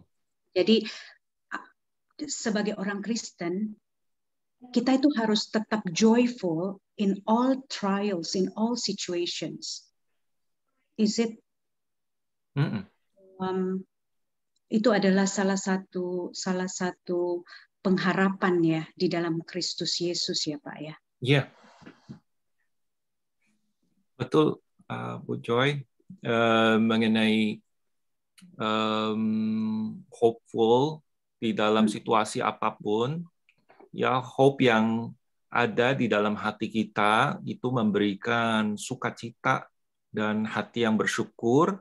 Jadi sebagai orang Kristen, kita itu harus tetap joyful in all trials, in all situations. Is it? Mm -mm. Um, itu adalah salah satu salah satu pengharapan ya di dalam Kristus Yesus ya Pak ya. Iya. Betul uh, Bu Joy uh, mengenai um, hopeful di dalam hmm. situasi apapun ya hope yang ada di dalam hati kita itu memberikan sukacita dan hati yang bersyukur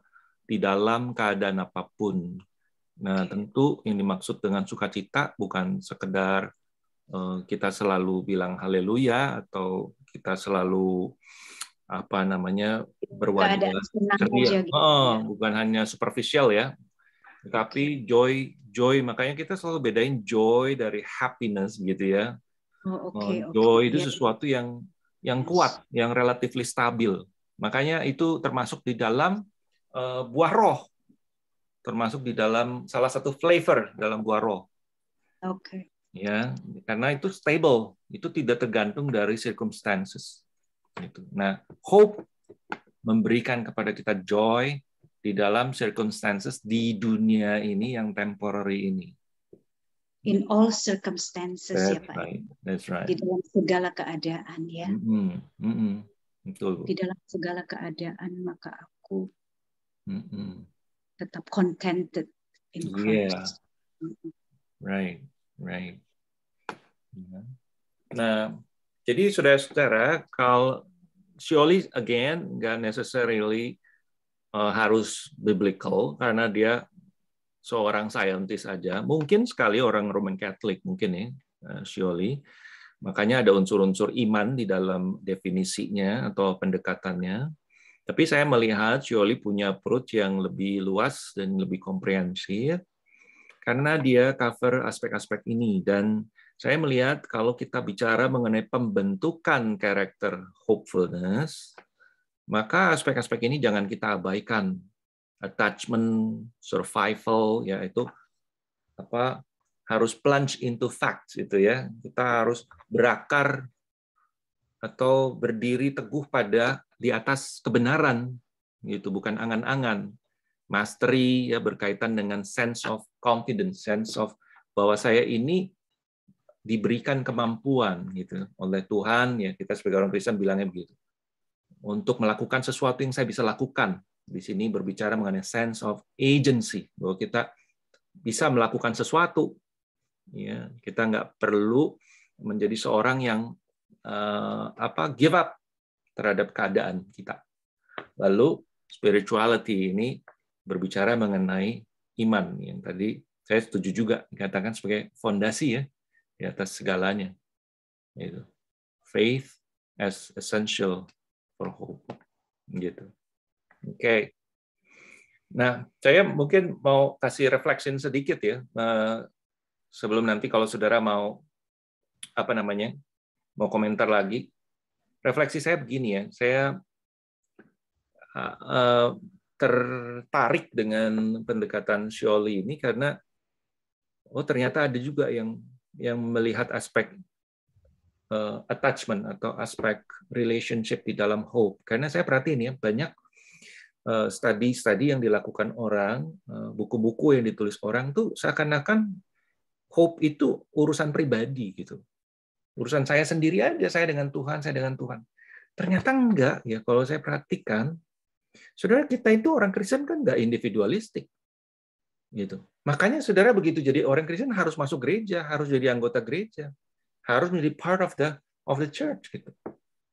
di dalam keadaan apapun. Nah, tentu yang dimaksud dengan sukacita bukan sekedar eh, kita selalu bilang haleluya atau kita selalu apa namanya berwajah ceria. Ya, gitu. Eh, bukan hanya superficial ya. Tapi joy joy makanya kita selalu bedain joy dari happiness gitu ya. Oh, okay, eh, joy okay. itu iya, iya. sesuatu yang yang kuat, yang relatively stabil. Makanya itu termasuk di dalam uh, buah roh termasuk di dalam salah satu flavor dalam buah roh. Oke. Okay. Ya, karena itu stable, itu tidak tergantung dari circumstances. Itu. Nah, hope memberikan kepada kita joy di dalam circumstances di dunia ini yang temporary ini. In all circumstances ya, That's ya Pak. That's right. Di dalam segala keadaan ya. Mm -hmm. Mm -hmm. Betul. Di dalam segala keadaan maka aku mm -hmm tetap contented in Christ. Yeah. Mm-hmm. Right, right. Yeah. Nah, jadi saudara-saudara, kalau Surely again nggak necessarily uh, harus biblical karena dia seorang scientist aja. Mungkin sekali orang Roman Catholic mungkin ya, uh, Makanya ada unsur-unsur iman di dalam definisinya atau pendekatannya. Tapi saya melihat Jolie punya approach yang lebih luas dan lebih komprehensif karena dia cover aspek-aspek ini dan saya melihat kalau kita bicara mengenai pembentukan karakter hopefulness, maka aspek-aspek ini jangan kita abaikan. Attachment, survival, yaitu apa harus plunge into facts itu ya. Kita harus berakar atau berdiri teguh pada di atas kebenaran gitu bukan angan-angan mastery ya berkaitan dengan sense of confidence sense of bahwa saya ini diberikan kemampuan gitu oleh Tuhan ya kita sebagai orang Kristen bilangnya begitu untuk melakukan sesuatu yang saya bisa lakukan di sini berbicara mengenai sense of agency bahwa kita bisa melakukan sesuatu ya kita nggak perlu menjadi seorang yang Eh, apa give up terhadap keadaan kita. Lalu spirituality ini berbicara mengenai iman yang tadi saya setuju juga dikatakan sebagai fondasi ya di atas segalanya. Itu. Faith as essential for hope. Gitu. Oke. Okay. Nah, saya mungkin mau kasih reflection sedikit ya eh, sebelum nanti kalau saudara mau apa namanya mau komentar lagi. Refleksi saya begini ya, saya tertarik dengan pendekatan Sholi ini karena oh ternyata ada juga yang yang melihat aspek e, attachment atau aspek relationship di dalam hope karena saya perhatiin ya banyak e, studi-studi yang dilakukan orang e, buku-buku yang ditulis orang tuh seakan-akan hope itu urusan pribadi gitu urusan saya sendiri aja saya dengan Tuhan saya dengan Tuhan ternyata enggak ya kalau saya perhatikan saudara kita itu orang Kristen kan enggak individualistik gitu makanya saudara begitu jadi orang Kristen harus masuk gereja harus jadi anggota gereja harus menjadi part of the of the church gitu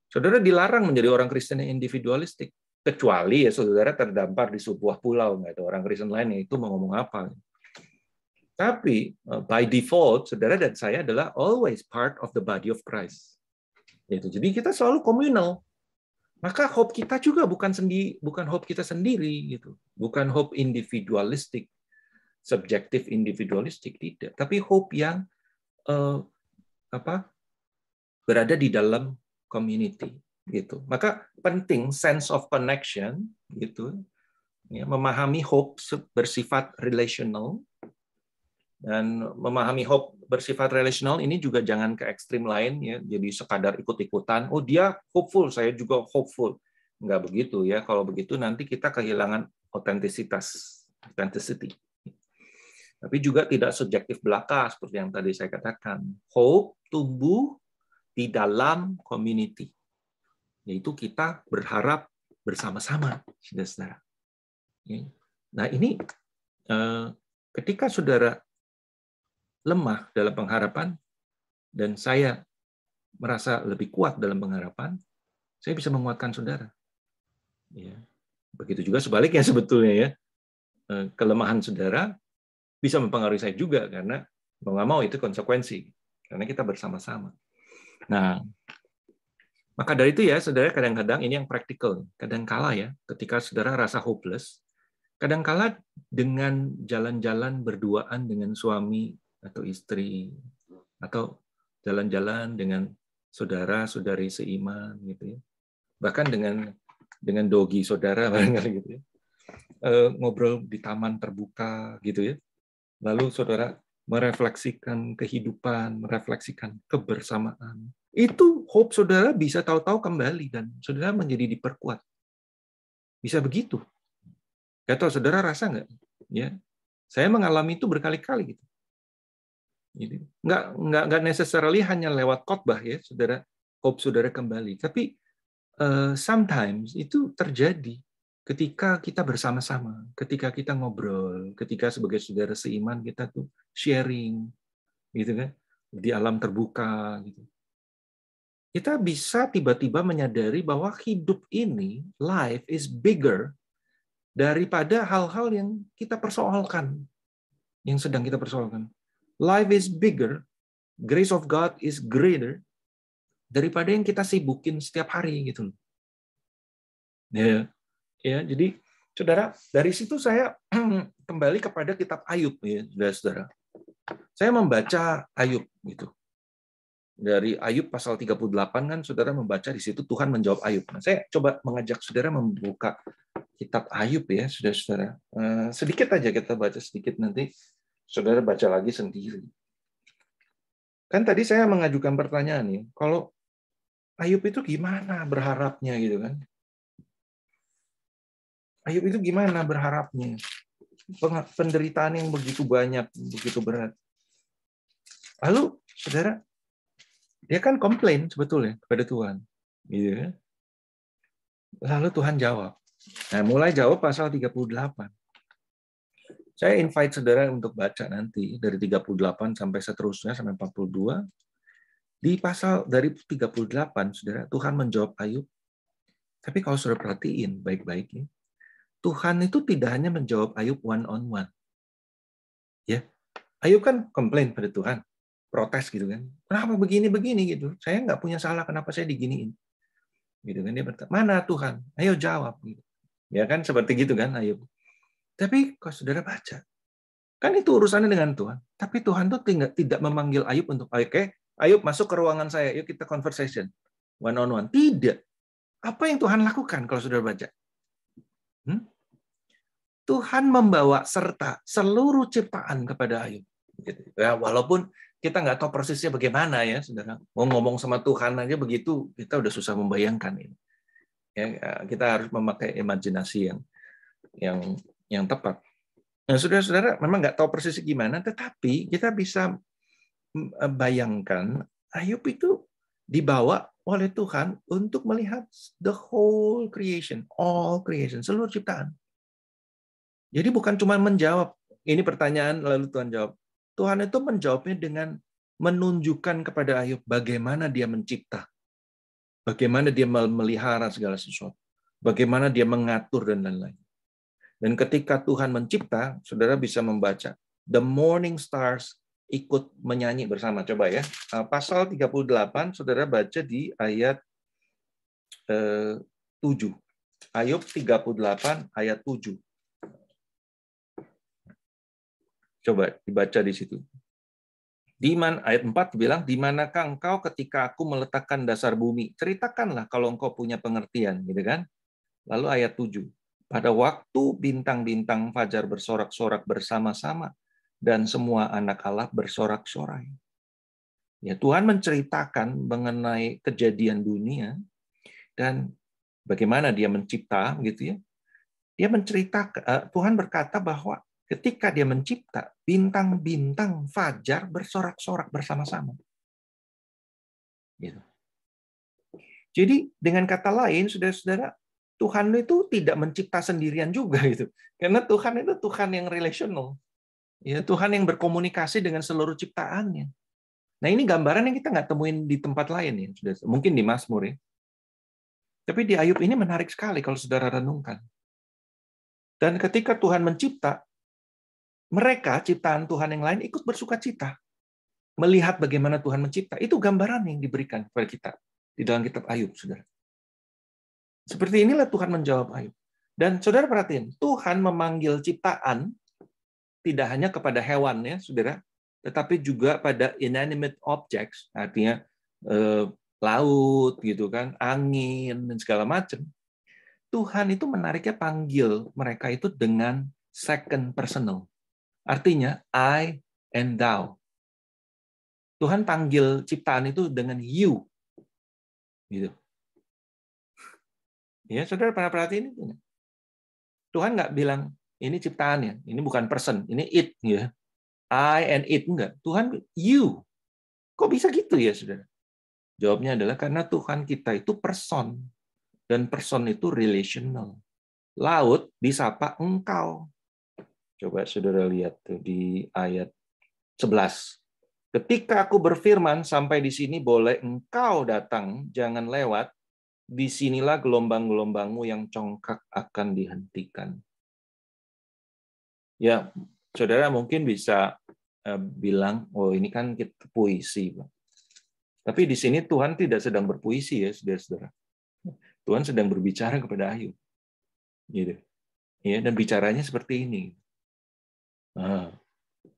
saudara dilarang menjadi orang Kristen yang individualistik kecuali ya saudara terdampar di sebuah pulau nggak itu orang Kristen lain itu mau ngomong apa gitu. Tapi eh, by default, saudara dan saya adalah always part of the body of Christ. Itu. Jadi kita selalu komunal. Maka hope kita juga bukan sendi, bukan hope kita sendiri gitu, bukan hope individualistik, subjektif individualistik tidak, tapi hope yang uh, apa berada di dalam community gitu. Maka penting sense of connection gitu, ya, memahami hope bersifat relational dan memahami hope bersifat relational ini juga jangan ke ekstrim lain ya jadi sekadar ikut-ikutan oh dia hopeful saya juga hopeful nggak begitu ya kalau begitu nanti kita kehilangan otentisitas authenticity tapi juga tidak subjektif belaka seperti yang tadi saya katakan hope tumbuh di dalam community yaitu kita berharap bersama-sama saudara ya. nah ini eh, ketika saudara lemah dalam pengharapan dan saya merasa lebih kuat dalam pengharapan, saya bisa menguatkan saudara. Ya. Begitu juga sebaliknya sebetulnya ya. Eh, kelemahan saudara bisa mempengaruhi saya juga karena mau nggak mau itu konsekuensi karena kita bersama-sama. Nah, maka dari itu ya saudara kadang-kadang ini yang praktikal. Kadang kalah ya ketika saudara rasa hopeless, kadang-kala dengan jalan-jalan berduaan dengan suami atau istri atau jalan-jalan dengan saudara-saudari seiman gitu ya. Bahkan dengan dengan dogi saudara barangkali gitu ya. Eh, ngobrol di taman terbuka gitu ya. Lalu saudara merefleksikan kehidupan, merefleksikan kebersamaan. Itu hope saudara bisa tahu-tahu kembali dan saudara menjadi diperkuat. Bisa begitu. ya tahu saudara rasa nggak? Ya, saya mengalami itu berkali-kali gitu. Jadi nggak nggak nggak necessarily hanya lewat khotbah ya, saudara hope saudara kembali. Tapi uh, sometimes itu terjadi ketika kita bersama-sama, ketika kita ngobrol, ketika sebagai saudara seiman kita tuh sharing, gitu kan, di alam terbuka, gitu. Kita bisa tiba-tiba menyadari bahwa hidup ini, life is bigger daripada hal-hal yang kita persoalkan, yang sedang kita persoalkan. Life is bigger, grace of God is greater daripada yang kita sibukin setiap hari gitu loh. Ya, ya jadi saudara dari situ saya kembali kepada kitab Ayub ya saudara-saudara. Saya membaca Ayub gitu. Dari Ayub pasal 38 kan saudara membaca di situ Tuhan menjawab Ayub. Nah, saya coba mengajak saudara membuka kitab Ayub ya saudara-saudara. Eh, sedikit aja kita baca sedikit nanti Saudara baca lagi sendiri. Kan tadi saya mengajukan pertanyaan nih, kalau Ayub itu gimana berharapnya gitu kan? Ayub itu gimana berharapnya? Penderitaan yang begitu banyak, begitu berat. Lalu, saudara, dia kan komplain sebetulnya kepada Tuhan. Gitu kan? Lalu Tuhan jawab. Nah, mulai jawab pasal 38. Saya invite saudara untuk baca nanti dari 38 sampai seterusnya sampai 42. Di pasal dari 38, saudara, Tuhan menjawab Ayub. Tapi kalau saudara perhatiin baik-baik ya, Tuhan itu tidak hanya menjawab Ayub one on one. Ya. Ayub kan komplain pada Tuhan, protes gitu kan. Kenapa begini begini gitu? Saya nggak punya salah, kenapa saya diginiin? Gitu kan dia bertanya, "Mana Tuhan? Ayo jawab." Gitu. Ya kan seperti gitu kan Ayub. Tapi kalau saudara baca, kan itu urusannya dengan Tuhan. Tapi Tuhan tuh tidak memanggil Ayub untuk, oke, okay, Ayub masuk ke ruangan saya, yuk kita conversation. One on one. Tidak. Apa yang Tuhan lakukan kalau saudara baca? Hmm? Tuhan membawa serta seluruh ciptaan kepada Ayub. Gitu. Ya, walaupun kita nggak tahu persisnya bagaimana ya, saudara. Mau ngomong sama Tuhan aja begitu, kita udah susah membayangkan ini. Ya, kita harus memakai imajinasi yang yang yang tepat. Nah, saudara-saudara memang nggak tahu persis gimana, tetapi kita bisa mm, eh, bayangkan Ayub itu dibawa oleh Tuhan untuk melihat the whole creation, all creation, seluruh ciptaan. Jadi bukan cuma menjawab, ini pertanyaan lalu Tuhan jawab. Tuhan itu menjawabnya dengan menunjukkan kepada Ayub bagaimana dia mencipta, bagaimana dia melihara segala sesuatu, bagaimana dia mengatur dan lain-lain. Dan ketika Tuhan mencipta, saudara bisa membaca The Morning Stars ikut menyanyi bersama. Coba ya. Uh, pasal 38 Saudara baca di ayat eh, 7. Ayub 38 ayat 7. Coba dibaca di situ. Di mana ayat 4 bilang, di manakah engkau ketika aku meletakkan dasar bumi? Ceritakanlah kalau engkau punya pengertian, gitu kan? Lalu ayat 7 pada waktu bintang-bintang fajar bersorak-sorak bersama-sama dan semua anak Allah bersorak-sorai. Ya, Tuhan menceritakan mengenai kejadian dunia dan bagaimana dia mencipta gitu ya. Dia menceritakan eh, Tuhan berkata bahwa ketika dia mencipta bintang-bintang fajar bersorak-sorak bersama-sama. Gitu. Jadi dengan kata lain, saudara-saudara, Tuhan itu tidak mencipta sendirian juga gitu. Karena Tuhan itu Tuhan yang relational. Ya, Tuhan yang berkomunikasi dengan seluruh ciptaannya. Nah, ini gambaran yang kita nggak temuin di tempat lain ya, sudah mungkin di Mazmur ya. Tapi di Ayub ini menarik sekali kalau saudara renungkan. Dan ketika Tuhan mencipta, mereka ciptaan Tuhan yang lain ikut bersuka cita. Melihat bagaimana Tuhan mencipta. Itu gambaran yang diberikan kepada kita di dalam kitab Ayub, saudara. Seperti inilah Tuhan menjawab Ayub. Dan saudara perhatiin, Tuhan memanggil ciptaan tidak hanya kepada hewan ya, saudara, tetapi juga pada inanimate objects, artinya eh, laut gitu kan, angin dan segala macam. Tuhan itu menariknya panggil mereka itu dengan second personal. Artinya I and thou. Tuhan panggil ciptaan itu dengan you. Gitu. Ya, saudara pernah perhatiin itu? Tuhan nggak bilang ini ciptaannya ini bukan person, ini it ya. I and it enggak. Tuhan you. Kok bisa gitu ya, Saudara? Jawabnya adalah karena Tuhan kita itu person dan person itu relational. Laut disapa engkau. Coba Saudara lihat tuh di ayat 11. Ketika aku berfirman sampai di sini boleh engkau datang, jangan lewat, disinilah gelombang-gelombangmu yang congkak akan dihentikan. Ya, saudara mungkin bisa eh, bilang, oh ini kan kita puisi. Tapi di sini Tuhan tidak sedang berpuisi ya, saudara-saudara. Tuhan sedang berbicara kepada Ayub. Gitu. Ya, dan bicaranya seperti ini. Nah,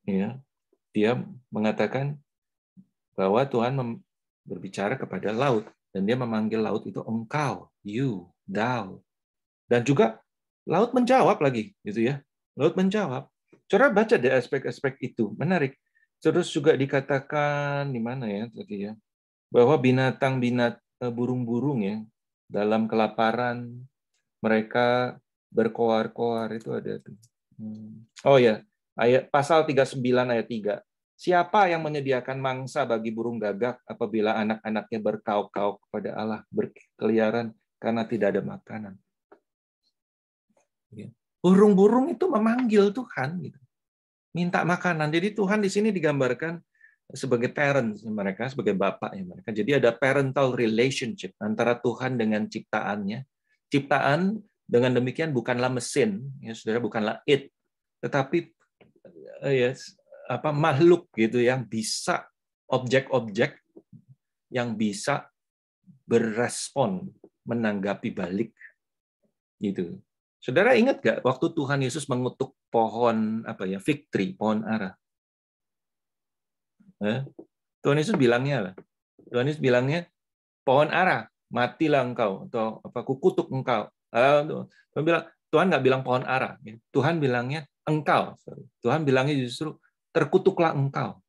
ya, dia mengatakan bahwa Tuhan berbicara kepada laut dan dia memanggil laut itu engkau, you, thou. Dan juga laut menjawab lagi, gitu ya. Laut menjawab. Coba baca deh aspek-aspek itu, menarik. Terus juga dikatakan di mana ya tadi ya, bahwa binatang binat e, burung-burung ya dalam kelaparan mereka berkoar-koar itu ada tuh. Hmm. Oh ya, ayat pasal 39 ayat 3. Siapa yang menyediakan mangsa bagi burung gagak apabila anak-anaknya berkauk-kauk kepada Allah, berkeliaran karena tidak ada makanan? Ya. Burung-burung itu memanggil Tuhan, gitu. minta makanan. Jadi Tuhan di sini digambarkan sebagai parents mereka, sebagai bapak mereka. Jadi ada parental relationship antara Tuhan dengan ciptaannya. Ciptaan dengan demikian bukanlah mesin, ya saudara, bukanlah it, tetapi eh, yes, apa makhluk gitu yang bisa objek-objek yang bisa berespon menanggapi balik gitu. Saudara ingat gak waktu Tuhan Yesus mengutuk pohon apa ya fig tree, pohon ara? Eh? Tuhan Yesus bilangnya lah. Tuhan Yesus bilangnya pohon ara matilah engkau atau apa kukutuk engkau. Tuhan bilang Tuhan nggak bilang pohon ara, Tuhan bilangnya engkau. Tuhan bilangnya justru terkutuklah engkau.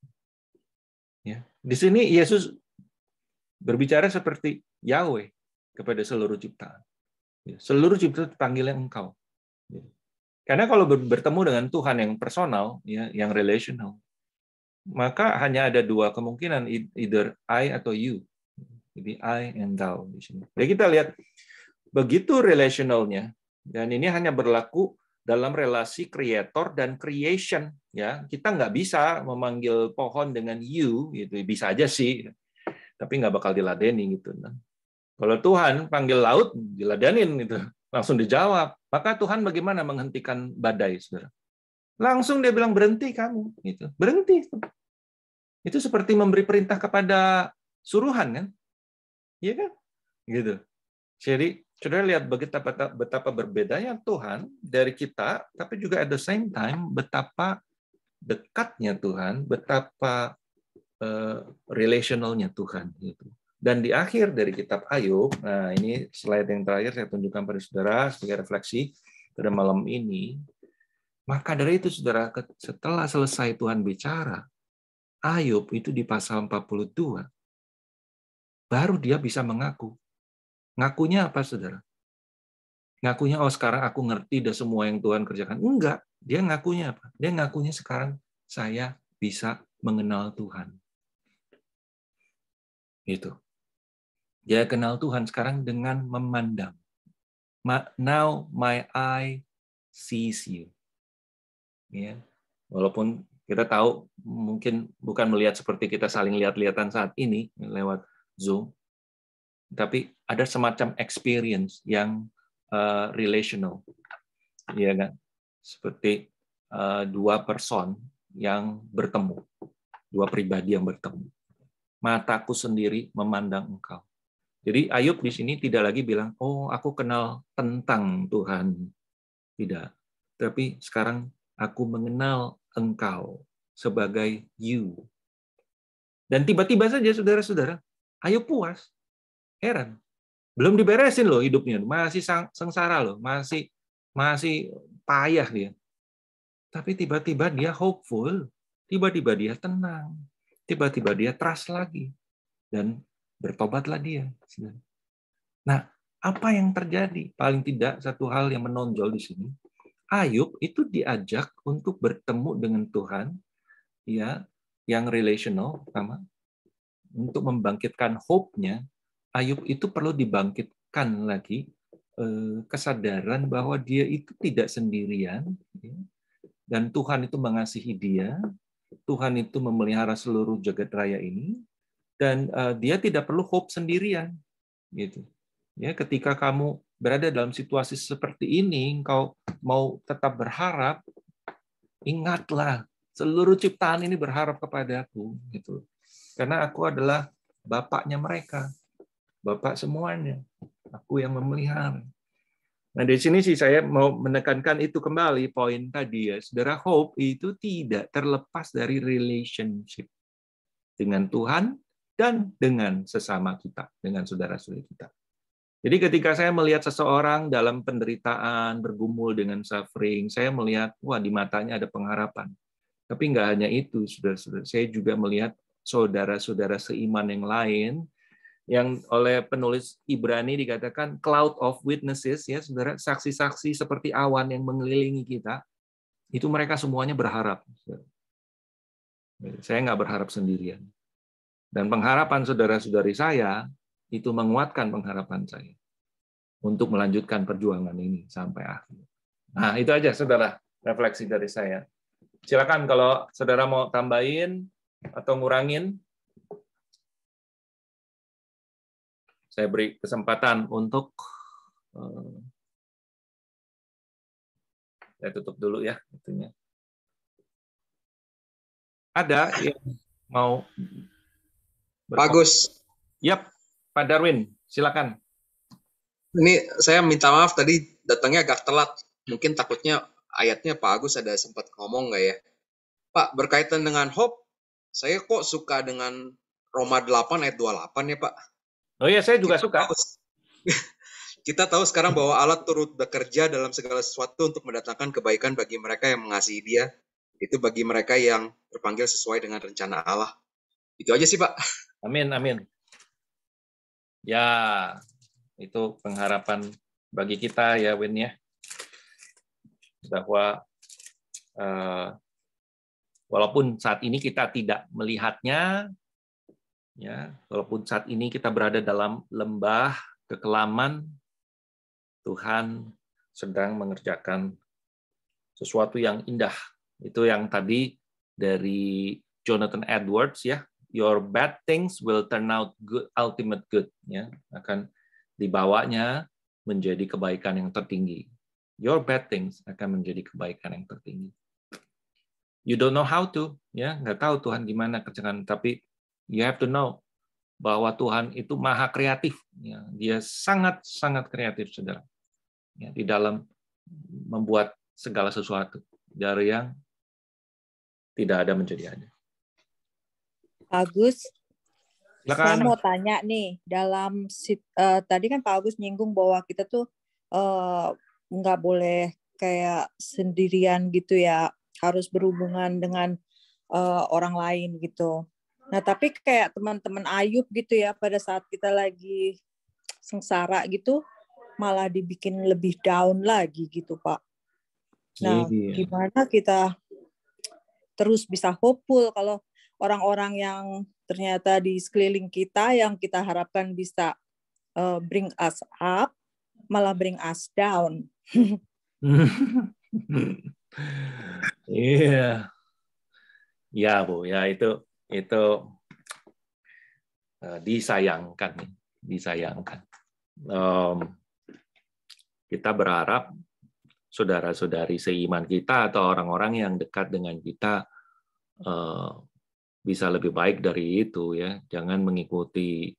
Ya. Di sini Yesus berbicara seperti Yahweh kepada seluruh ciptaan. Ya. Seluruh ciptaan panggilnya engkau. Ya. Karena kalau bertemu dengan Tuhan yang personal, ya, yang relational, maka hanya ada dua kemungkinan, either I atau you. Jadi I and thou di sini. Jadi kita lihat begitu relationalnya, dan ini hanya berlaku dalam relasi creator dan creation ya kita nggak bisa memanggil pohon dengan you gitu bisa aja sih tapi nggak bakal diladeni gitu nah, kalau Tuhan panggil laut diladenin gitu langsung dijawab maka Tuhan bagaimana menghentikan badai saudara langsung dia bilang berhenti kamu gitu berhenti itu seperti memberi perintah kepada suruhan kan iya kan gitu jadi Saudara lihat betapa, betapa berbedanya Tuhan dari kita, tapi juga at the same time betapa dekatnya Tuhan, betapa uh, relationalnya Tuhan. itu. Dan di akhir dari kitab Ayub, nah ini slide yang terakhir saya tunjukkan pada saudara sebagai refleksi pada malam ini. Maka dari itu saudara, setelah selesai Tuhan bicara, Ayub itu di pasal 42, baru dia bisa mengaku, Ngakunya apa, saudara? Ngakunya, oh sekarang aku ngerti dah semua yang Tuhan kerjakan. Enggak. Dia ngakunya apa? Dia ngakunya sekarang saya bisa mengenal Tuhan. Itu. Dia kenal Tuhan sekarang dengan memandang. Now my eye sees you. Ya. Walaupun kita tahu mungkin bukan melihat seperti kita saling lihat-lihatan saat ini lewat Zoom, tapi ada semacam experience yang uh, relational, ya kan? Seperti uh, dua person yang bertemu, dua pribadi yang bertemu. Mataku sendiri memandang engkau. Jadi Ayub di sini tidak lagi bilang, oh aku kenal tentang Tuhan. Tidak. Tapi sekarang aku mengenal engkau sebagai you. Dan tiba-tiba saja saudara-saudara, Ayub puas. Heran belum diberesin loh hidupnya, masih sang, sengsara loh, masih masih payah dia. Tapi tiba-tiba dia hopeful, tiba-tiba dia tenang, tiba-tiba dia trust lagi dan bertobatlah dia. Nah, apa yang terjadi? Paling tidak satu hal yang menonjol di sini, Ayub itu diajak untuk bertemu dengan Tuhan ya yang relational pertama untuk membangkitkan hope-nya Ayub itu perlu dibangkitkan lagi eh, kesadaran bahwa dia itu tidak sendirian ya. dan Tuhan itu mengasihi dia, Tuhan itu memelihara seluruh jagat raya ini dan eh, dia tidak perlu hope sendirian gitu. Ya, ketika kamu berada dalam situasi seperti ini, engkau mau tetap berharap, ingatlah seluruh ciptaan ini berharap kepadaku gitu. Karena aku adalah bapaknya mereka. Bapak semuanya. Aku yang memelihara. Nah, di sini sih saya mau menekankan itu kembali poin tadi ya. Saudara hope itu tidak terlepas dari relationship dengan Tuhan dan dengan sesama kita, dengan saudara-saudara kita. Jadi ketika saya melihat seseorang dalam penderitaan, bergumul dengan suffering, saya melihat, wah di matanya ada pengharapan. Tapi nggak hanya itu, saudara-saudara. Saya juga melihat saudara-saudara seiman yang lain yang oleh penulis Ibrani dikatakan cloud of witnesses ya saudara saksi-saksi seperti awan yang mengelilingi kita itu mereka semuanya berharap saya nggak berharap sendirian dan pengharapan saudara-saudari saya itu menguatkan pengharapan saya untuk melanjutkan perjuangan ini sampai akhir nah itu aja saudara refleksi dari saya silakan kalau saudara mau tambahin atau ngurangin saya beri kesempatan untuk eh, saya tutup dulu ya itunya. Ada yang mau Bagus. Yap, Pak Darwin, silakan. Ini saya minta maaf tadi datangnya agak telat. Mungkin takutnya ayatnya Pak Agus ada sempat ngomong nggak ya? Pak, berkaitan dengan hope, saya kok suka dengan Roma 8 ayat 28 ya Pak. Oh iya, saya juga kita suka. Tahu, kita tahu sekarang bahwa Allah turut bekerja dalam segala sesuatu untuk mendatangkan kebaikan bagi mereka yang mengasihi Dia. Itu bagi mereka yang terpanggil sesuai dengan rencana Allah. Itu aja sih, Pak. Amin, amin. Ya, itu pengharapan bagi kita ya, Win ya. Bahwa uh, walaupun saat ini kita tidak melihatnya, Ya, walaupun saat ini kita berada dalam lembah kekelaman, Tuhan sedang mengerjakan sesuatu yang indah. Itu yang tadi dari Jonathan Edwards ya, your bad things will turn out good, ultimate good ya, akan dibawanya menjadi kebaikan yang tertinggi. Your bad things akan menjadi kebaikan yang tertinggi. You don't know how to, ya nggak tahu Tuhan gimana kerjakan tapi You have to know bahwa Tuhan itu maha kreatif. Ya, dia sangat-sangat kreatif, saudara. Ya, di dalam membuat segala sesuatu dari yang tidak ada menjadi ada. Agus, Silakan. saya mau tanya nih dalam uh, tadi kan Pak Agus nyinggung bahwa kita tuh uh, boleh kayak sendirian gitu ya harus berhubungan dengan uh, orang lain gitu. Nah, tapi kayak teman-teman Ayub gitu ya pada saat kita lagi sengsara gitu malah dibikin lebih down lagi gitu, Pak. Nah, iya. gimana kita terus bisa hopeful kalau orang-orang yang ternyata di sekeliling kita yang kita harapkan bisa uh, bring us up malah bring us down. Iya. yeah. Ya, Bu, ya itu itu eh, disayangkan disayangkan, disayangkan. kita berharap saudara-saudari seiman kita atau orang-orang yang dekat dengan kita eh, bisa lebih baik dari itu ya. Jangan mengikuti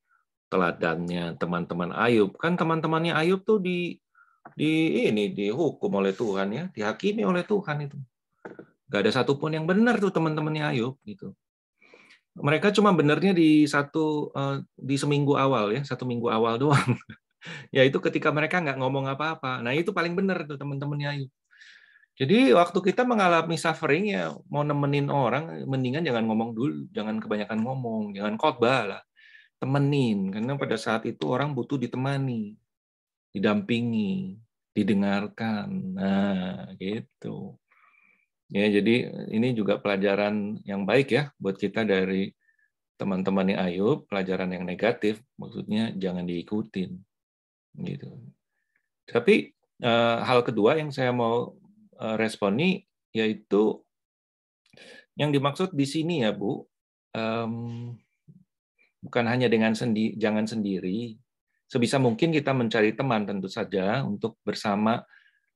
teladannya teman-teman Ayub. Kan teman-temannya Ayub tuh di di ini dihukum oleh Tuhan ya, dihakimi oleh Tuhan itu. Gak ada satupun yang benar tuh teman-temannya Ayub gitu mereka cuma benernya di satu eh, di seminggu awal ya satu minggu awal doang ya itu ketika mereka nggak ngomong apa-apa nah itu paling bener tuh teman-temannya jadi waktu kita mengalami suffering ya mau nemenin orang mendingan jangan ngomong dulu jangan kebanyakan ngomong jangan khotbah lah temenin karena pada saat itu orang butuh ditemani didampingi didengarkan nah gitu Ya, jadi eh, ini juga pelajaran yang baik ya buat kita dari teman-teman yang Ayub, pelajaran yang negatif maksudnya jangan diikutin gitu. Tapi eh, hal kedua yang saya mau eh, responi yaitu yang dimaksud di sini ya Bu, bukan hanya dengan sendi jangan sendiri. Sebisa mungkin kita mencari teman tentu saja untuk bersama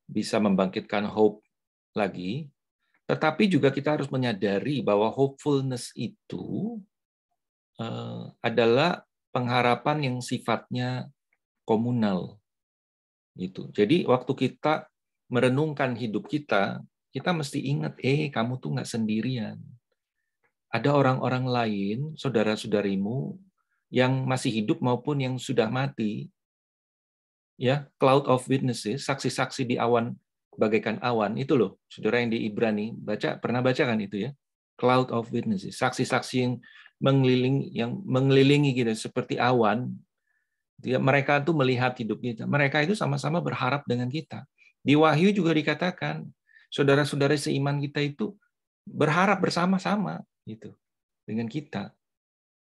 bisa membangkitkan hope lagi. Tetapi juga kita harus menyadari bahwa hopefulness itu eh, adalah pengharapan yang sifatnya komunal. Gitu. Jadi waktu kita merenungkan hidup kita, kita mesti ingat, eh kamu tuh nggak sendirian. Ada orang-orang lain, saudara-saudarimu yang masih hidup maupun yang sudah mati. Ya, cloud of witnesses, saksi-saksi di awan bagaikan awan itu loh saudara yang di Ibrani baca pernah baca kan itu ya cloud of witnesses saksi-saksi yang mengelilingi yang mengelilingi kita seperti awan dia mereka itu melihat hidup kita mereka itu sama-sama berharap dengan kita di Wahyu juga dikatakan saudara-saudara seiman kita itu berharap bersama-sama gitu dengan kita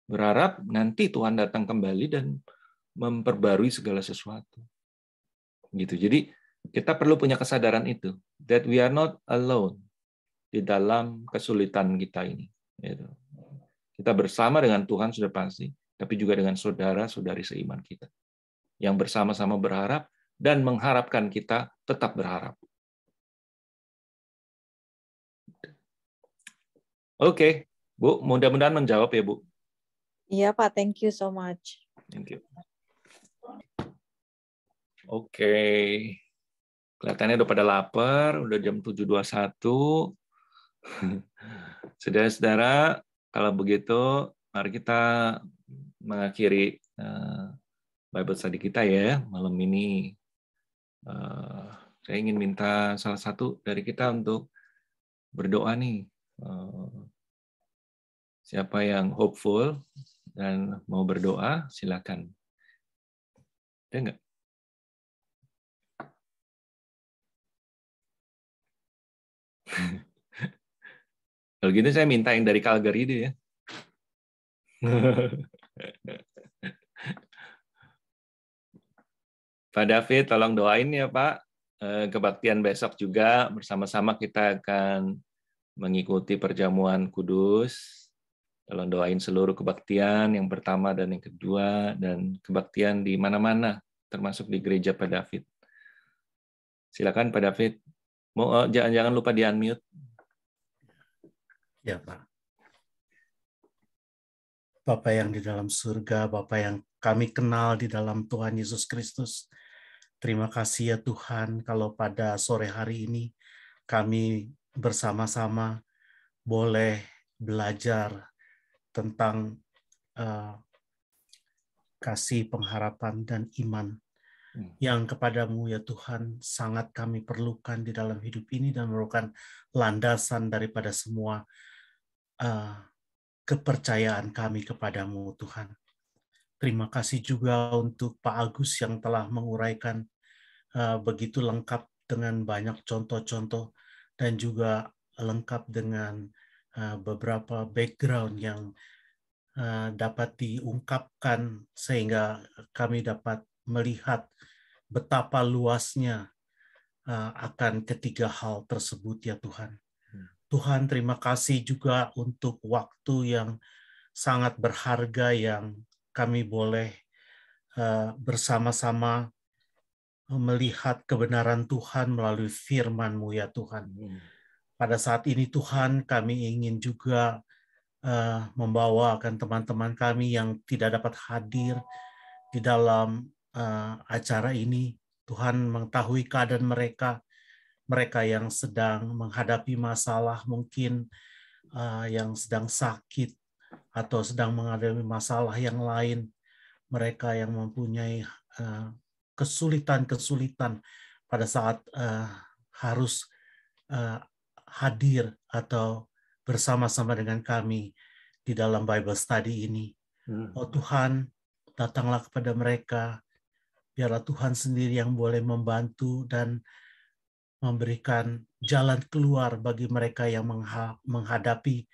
berharap nanti Tuhan datang kembali dan memperbarui segala sesuatu gitu jadi kita perlu punya kesadaran itu that we are not alone di dalam kesulitan kita ini. Gitu. Kita bersama dengan Tuhan sudah pasti, tapi juga dengan saudara-saudari seiman kita yang bersama-sama berharap dan mengharapkan kita tetap berharap. Oke, okay. Bu, mudah-mudahan menjawab ya, Bu. Iya, Pak. Thank you so much. Thank you. Oke. Okay. Kelihatannya udah pada lapar, udah jam 7.21. Saudara-saudara, kalau begitu mari kita mengakhiri eh, Bible study kita ya malam ini. Eh, saya ingin minta salah satu dari kita untuk berdoa nih. Eh, siapa yang hopeful dan mau berdoa, silakan. Ada nggak? Kalau gitu saya minta yang dari Calgary deh ya. Pak David, tolong doain ya Pak. Eh, kebaktian besok juga bersama-sama kita akan mengikuti perjamuan kudus. Tolong doain seluruh kebaktian yang pertama dan yang kedua dan kebaktian di mana-mana termasuk di gereja Pak David. Silakan Pak David. Mau eh, jangan jangan lupa di unmute. Ya Pak. Bapak yang di dalam surga, Bapak yang kami kenal di dalam Tuhan Yesus Kristus. Terima kasih ya Tuhan kalau pada sore hari ini kami bersama-sama boleh belajar tentang uh, kasih pengharapan dan iman Hmm. yang kepadamu ya Tuhan sangat kami perlukan di dalam hidup ini dan merupakan landasan daripada semua uh, kepercayaan kami kepadamu Tuhan. Terima kasih juga untuk Pak Agus yang telah menguraikan uh, begitu lengkap dengan banyak contoh-contoh dan juga lengkap dengan uh, beberapa background yang uh, dapat diungkapkan sehingga kami dapat melihat betapa luasnya eh, akan ketiga hal tersebut ya Tuhan. Hmm. Tuhan terima kasih juga untuk waktu yang sangat berharga yang kami boleh eh, bersama-sama melihat kebenaran Tuhan melalui firman-Mu ya Tuhan. Hmm. Pada saat ini Tuhan kami ingin juga eh, membawa akan teman-teman kami yang tidak dapat hadir di dalam uh, acara ini. Tuhan mengetahui keadaan mereka, mereka yang sedang menghadapi masalah mungkin uh, yang sedang sakit atau sedang menghadapi masalah yang lain, mereka yang mempunyai eh, kesulitan-kesulitan uh, pada saat uh, harus uh, hadir atau bersama-sama dengan kami di dalam Bible Study ini. Hmm. Oh Tuhan, datanglah kepada mereka, biarlah Tuhan sendiri yang boleh membantu dan memberikan jalan keluar bagi mereka yang menghadapi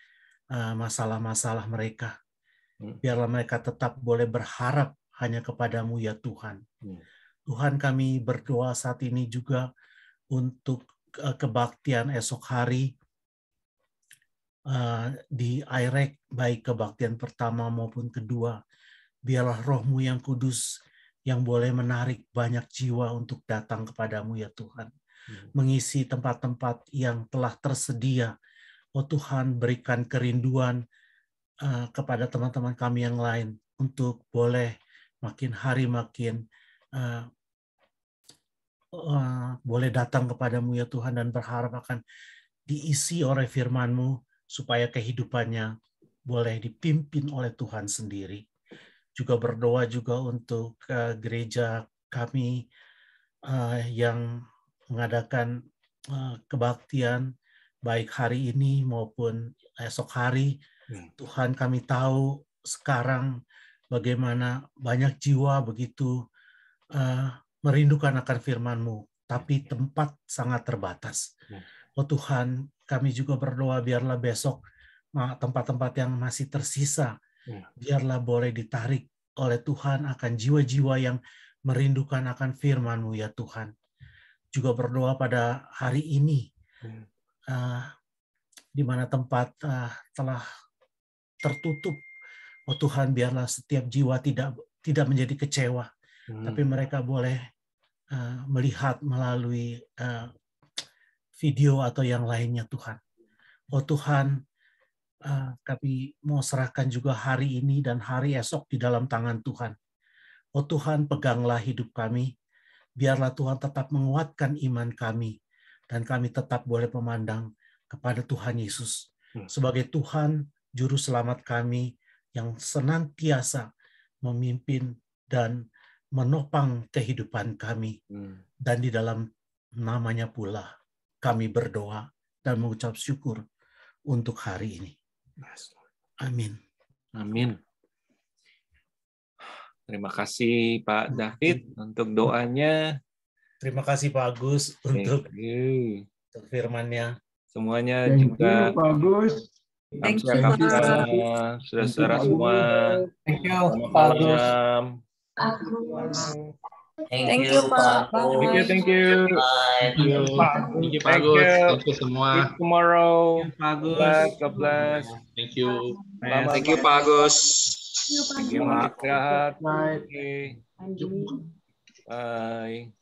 eh, masalah-masalah mereka. Hmm. Biarlah mereka tetap boleh berharap hanya kepadamu ya Tuhan. Hmm. Tuhan kami berdoa saat ini juga untuk eh, kebaktian esok hari eh, di IREC, baik kebaktian pertama maupun kedua. Biarlah rohmu yang kudus yang boleh menarik banyak jiwa untuk datang kepadamu ya Tuhan. Hmm. Mengisi tempat-tempat yang telah tersedia. Oh Tuhan, berikan kerinduan uh, kepada teman-teman kami yang lain untuk boleh makin hari makin uh, uh, boleh datang kepadamu ya Tuhan dan berharap akan diisi oleh FirmanMu supaya kehidupannya boleh dipimpin oleh Tuhan sendiri juga berdoa juga untuk uh, gereja kami uh, yang mengadakan uh, kebaktian baik hari ini maupun esok hari. Hmm. Tuhan kami tahu sekarang bagaimana banyak jiwa begitu uh, merindukan akan firman-Mu, tapi tempat sangat terbatas. Ya. Oh Tuhan, kami juga berdoa biarlah besok tempat-tempat yang masih tersisa Ya. biarlah boleh ditarik oleh Tuhan akan jiwa-jiwa yang merindukan akan firman-Mu ya Tuhan. Juga berdoa pada hari ini, uh, di mana tempat uh, telah tertutup. Oh Tuhan, biarlah setiap jiwa tidak tidak menjadi kecewa, hmm. tapi mereka boleh uh, melihat melalui uh, video atau yang lainnya Tuhan. Oh Tuhan, kami ah, mau serahkan juga hari ini dan hari esok di dalam tangan Tuhan. Oh Tuhan, peganglah hidup kami. Biarlah Tuhan tetap menguatkan iman kami. Dan kami tetap boleh memandang kepada Tuhan Yesus. Hmm. Sebagai Tuhan, Juru Selamat kami yang senantiasa memimpin dan menopang kehidupan kami. Hmm. Dan di dalam namanya pula kami berdoa dan mengucap syukur untuk hari ini. Amin. Amin. Terima kasih Pak David untuk doanya. Terima kasih Pak Agus untuk, untuk firmannya. Semuanya Thank juga. You, Pak Agus. Thank you, Pak Agus. Sudah saudara semua. Thank you, Pak Agus. Selamat malam. Thank, thank you, you Pak. Pak. Thank you, thank you. Bye. Thank you, Pak. Thank you, Pak. Thank you, thank you semua. See you tomorrow. Pak Agus. God bless. Thank you. Thank you, Pak Agus. Thank you, Pak. Istirahat. Bye. Bye.